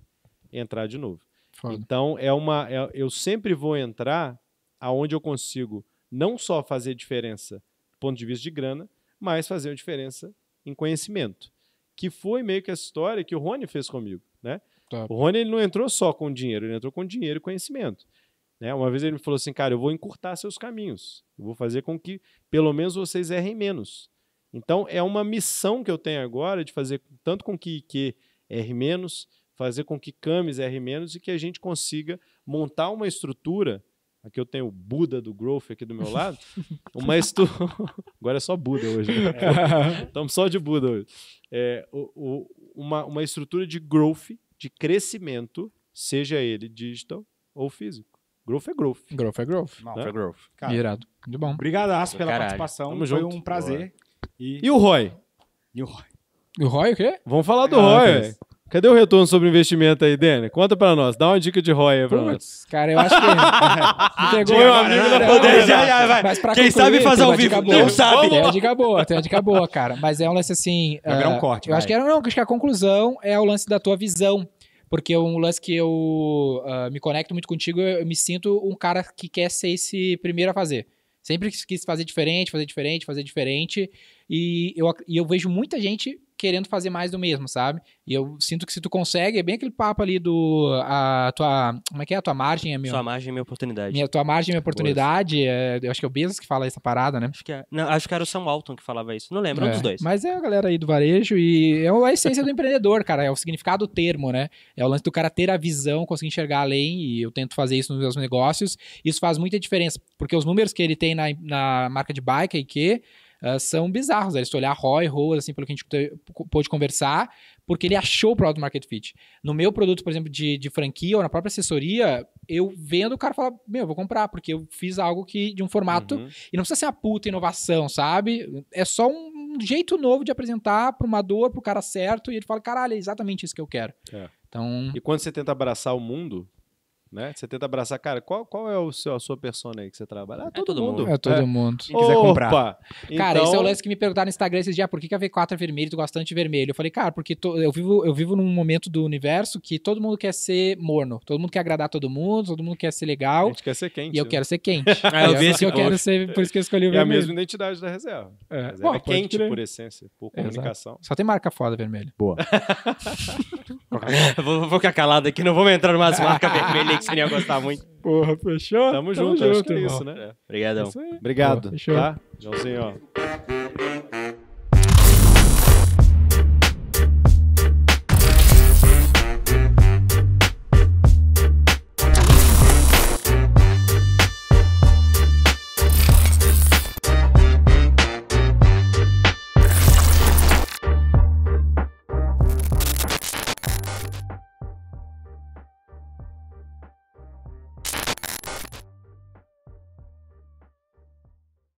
entrar de novo. Foda. Então, é uma. É, eu sempre vou entrar aonde eu consigo não só fazer diferença do ponto de vista de grana, mas fazer diferença em conhecimento. Que foi meio que a história que o Rony fez comigo. Né? O Rony ele não entrou só com dinheiro, ele entrou com dinheiro e conhecimento. Né? Uma vez ele me falou assim, cara, eu vou encurtar seus caminhos. Eu vou fazer com que pelo menos vocês errem menos. Então, é uma missão que eu tenho agora de fazer tanto com que IQ erre menos, fazer com que Camis erre menos e que a gente consiga montar uma estrutura. Aqui eu tenho o Buda do Growth aqui do meu lado. uma estrutura. Agora é só Buda hoje. Né? É. Estamos só de Buda hoje. É, o, o, uma, uma estrutura de growth, de crescimento, seja ele digital ou físico. Growth é growth. Growth é growth. Não, né? é growth. Cara, Irado. Muito bom. Obrigadaço pela Caralho. participação. Tamo Foi junto. um prazer. Boa. E, e o Roy? E o E O Roy o quê? Vamos falar do ah, Cadê o retorno sobre investimento aí, Dani? Conta pra nós, dá uma dica de Roy, aí pra Puts, nós. Cara, eu acho que. pegou Tinha amigo né? Quem sabe fazer ao vivo, boa. não sabe. Tem uma dica boa, tem uma dica boa, cara. Mas é um lance assim. É um ah, corte. Eu vai. acho que, era, não, acho que a conclusão é o lance da tua visão. Porque é um lance que eu uh, me conecto muito contigo, eu, eu me sinto um cara que quer ser esse primeiro a fazer. Sempre quis fazer diferente, fazer diferente, fazer diferente. E eu, e eu vejo muita gente querendo fazer mais do mesmo, sabe? E eu sinto que se tu consegue, é bem aquele papo ali do a tua, como é que é? A tua margem é minha. Sua margem é minha oportunidade. Minha, tua margem é minha oportunidade, é, eu acho que é o Bezos que fala essa parada, né? Acho que, é, não, acho que era o Sam Walton que falava isso, não lembro, é, um dos dois. Mas é a galera aí do varejo e é a essência do empreendedor, cara, é o significado do termo, né? É o lance do cara ter a visão, conseguir enxergar além e eu tento fazer isso nos meus negócios, isso faz muita diferença, porque os números que ele tem na, na marca de bike, e que uh, são bizarros. Né? Se olhar ROI, ROAS, assim, pelo que a gente pôde conversar, porque ele achou o Product Market Fit. No meu produto, por exemplo, de, de franquia ou na própria assessoria, eu vendo o cara fala, meu, eu vou comprar, porque eu fiz algo que de um formato, uhum. e não precisa ser uma puta inovação, sabe? É só um jeito novo de apresentar para uma dor, para o cara certo, e ele fala, caralho, é exatamente isso que eu quero. É. Então... E quando você tenta abraçar o mundo, né? Você tenta abraçar, cara, qual, qual é o seu, a sua persona aí que você trabalha? Ah, é todo é todo mundo. mundo. É todo é. mundo. Quem quiser Opa! comprar. Cara, esse é o então lance que me perguntaram no Instagram esses dias, ah, por que, que a V4 é vermelho e tu gosta tanto de vermelho? Eu falei, cara, porque to... eu, vivo, eu vivo num momento do universo que todo mundo quer ser morno, todo mundo quer agradar todo mundo, todo mundo quer ser legal. A gente quer ser quente. E eu né? quero ser quente. ah, eu, vi eu quero ser, por isso que eu escolhi o é vermelho. É a mesma identidade da reserva. É, reserva Bom, é quente por essência, por comunicação. Exato. Só tem marca foda vermelho. Boa. vou, vou ficar calado aqui, não vou entrar no mais marca vermelha que nem ia gostar muito. Porra, fechou? Tamo, Tamo junto, junto, acho que é isso, né? É. Obrigadão. É Obrigado. fechou. Tá? Joãozinho, ó.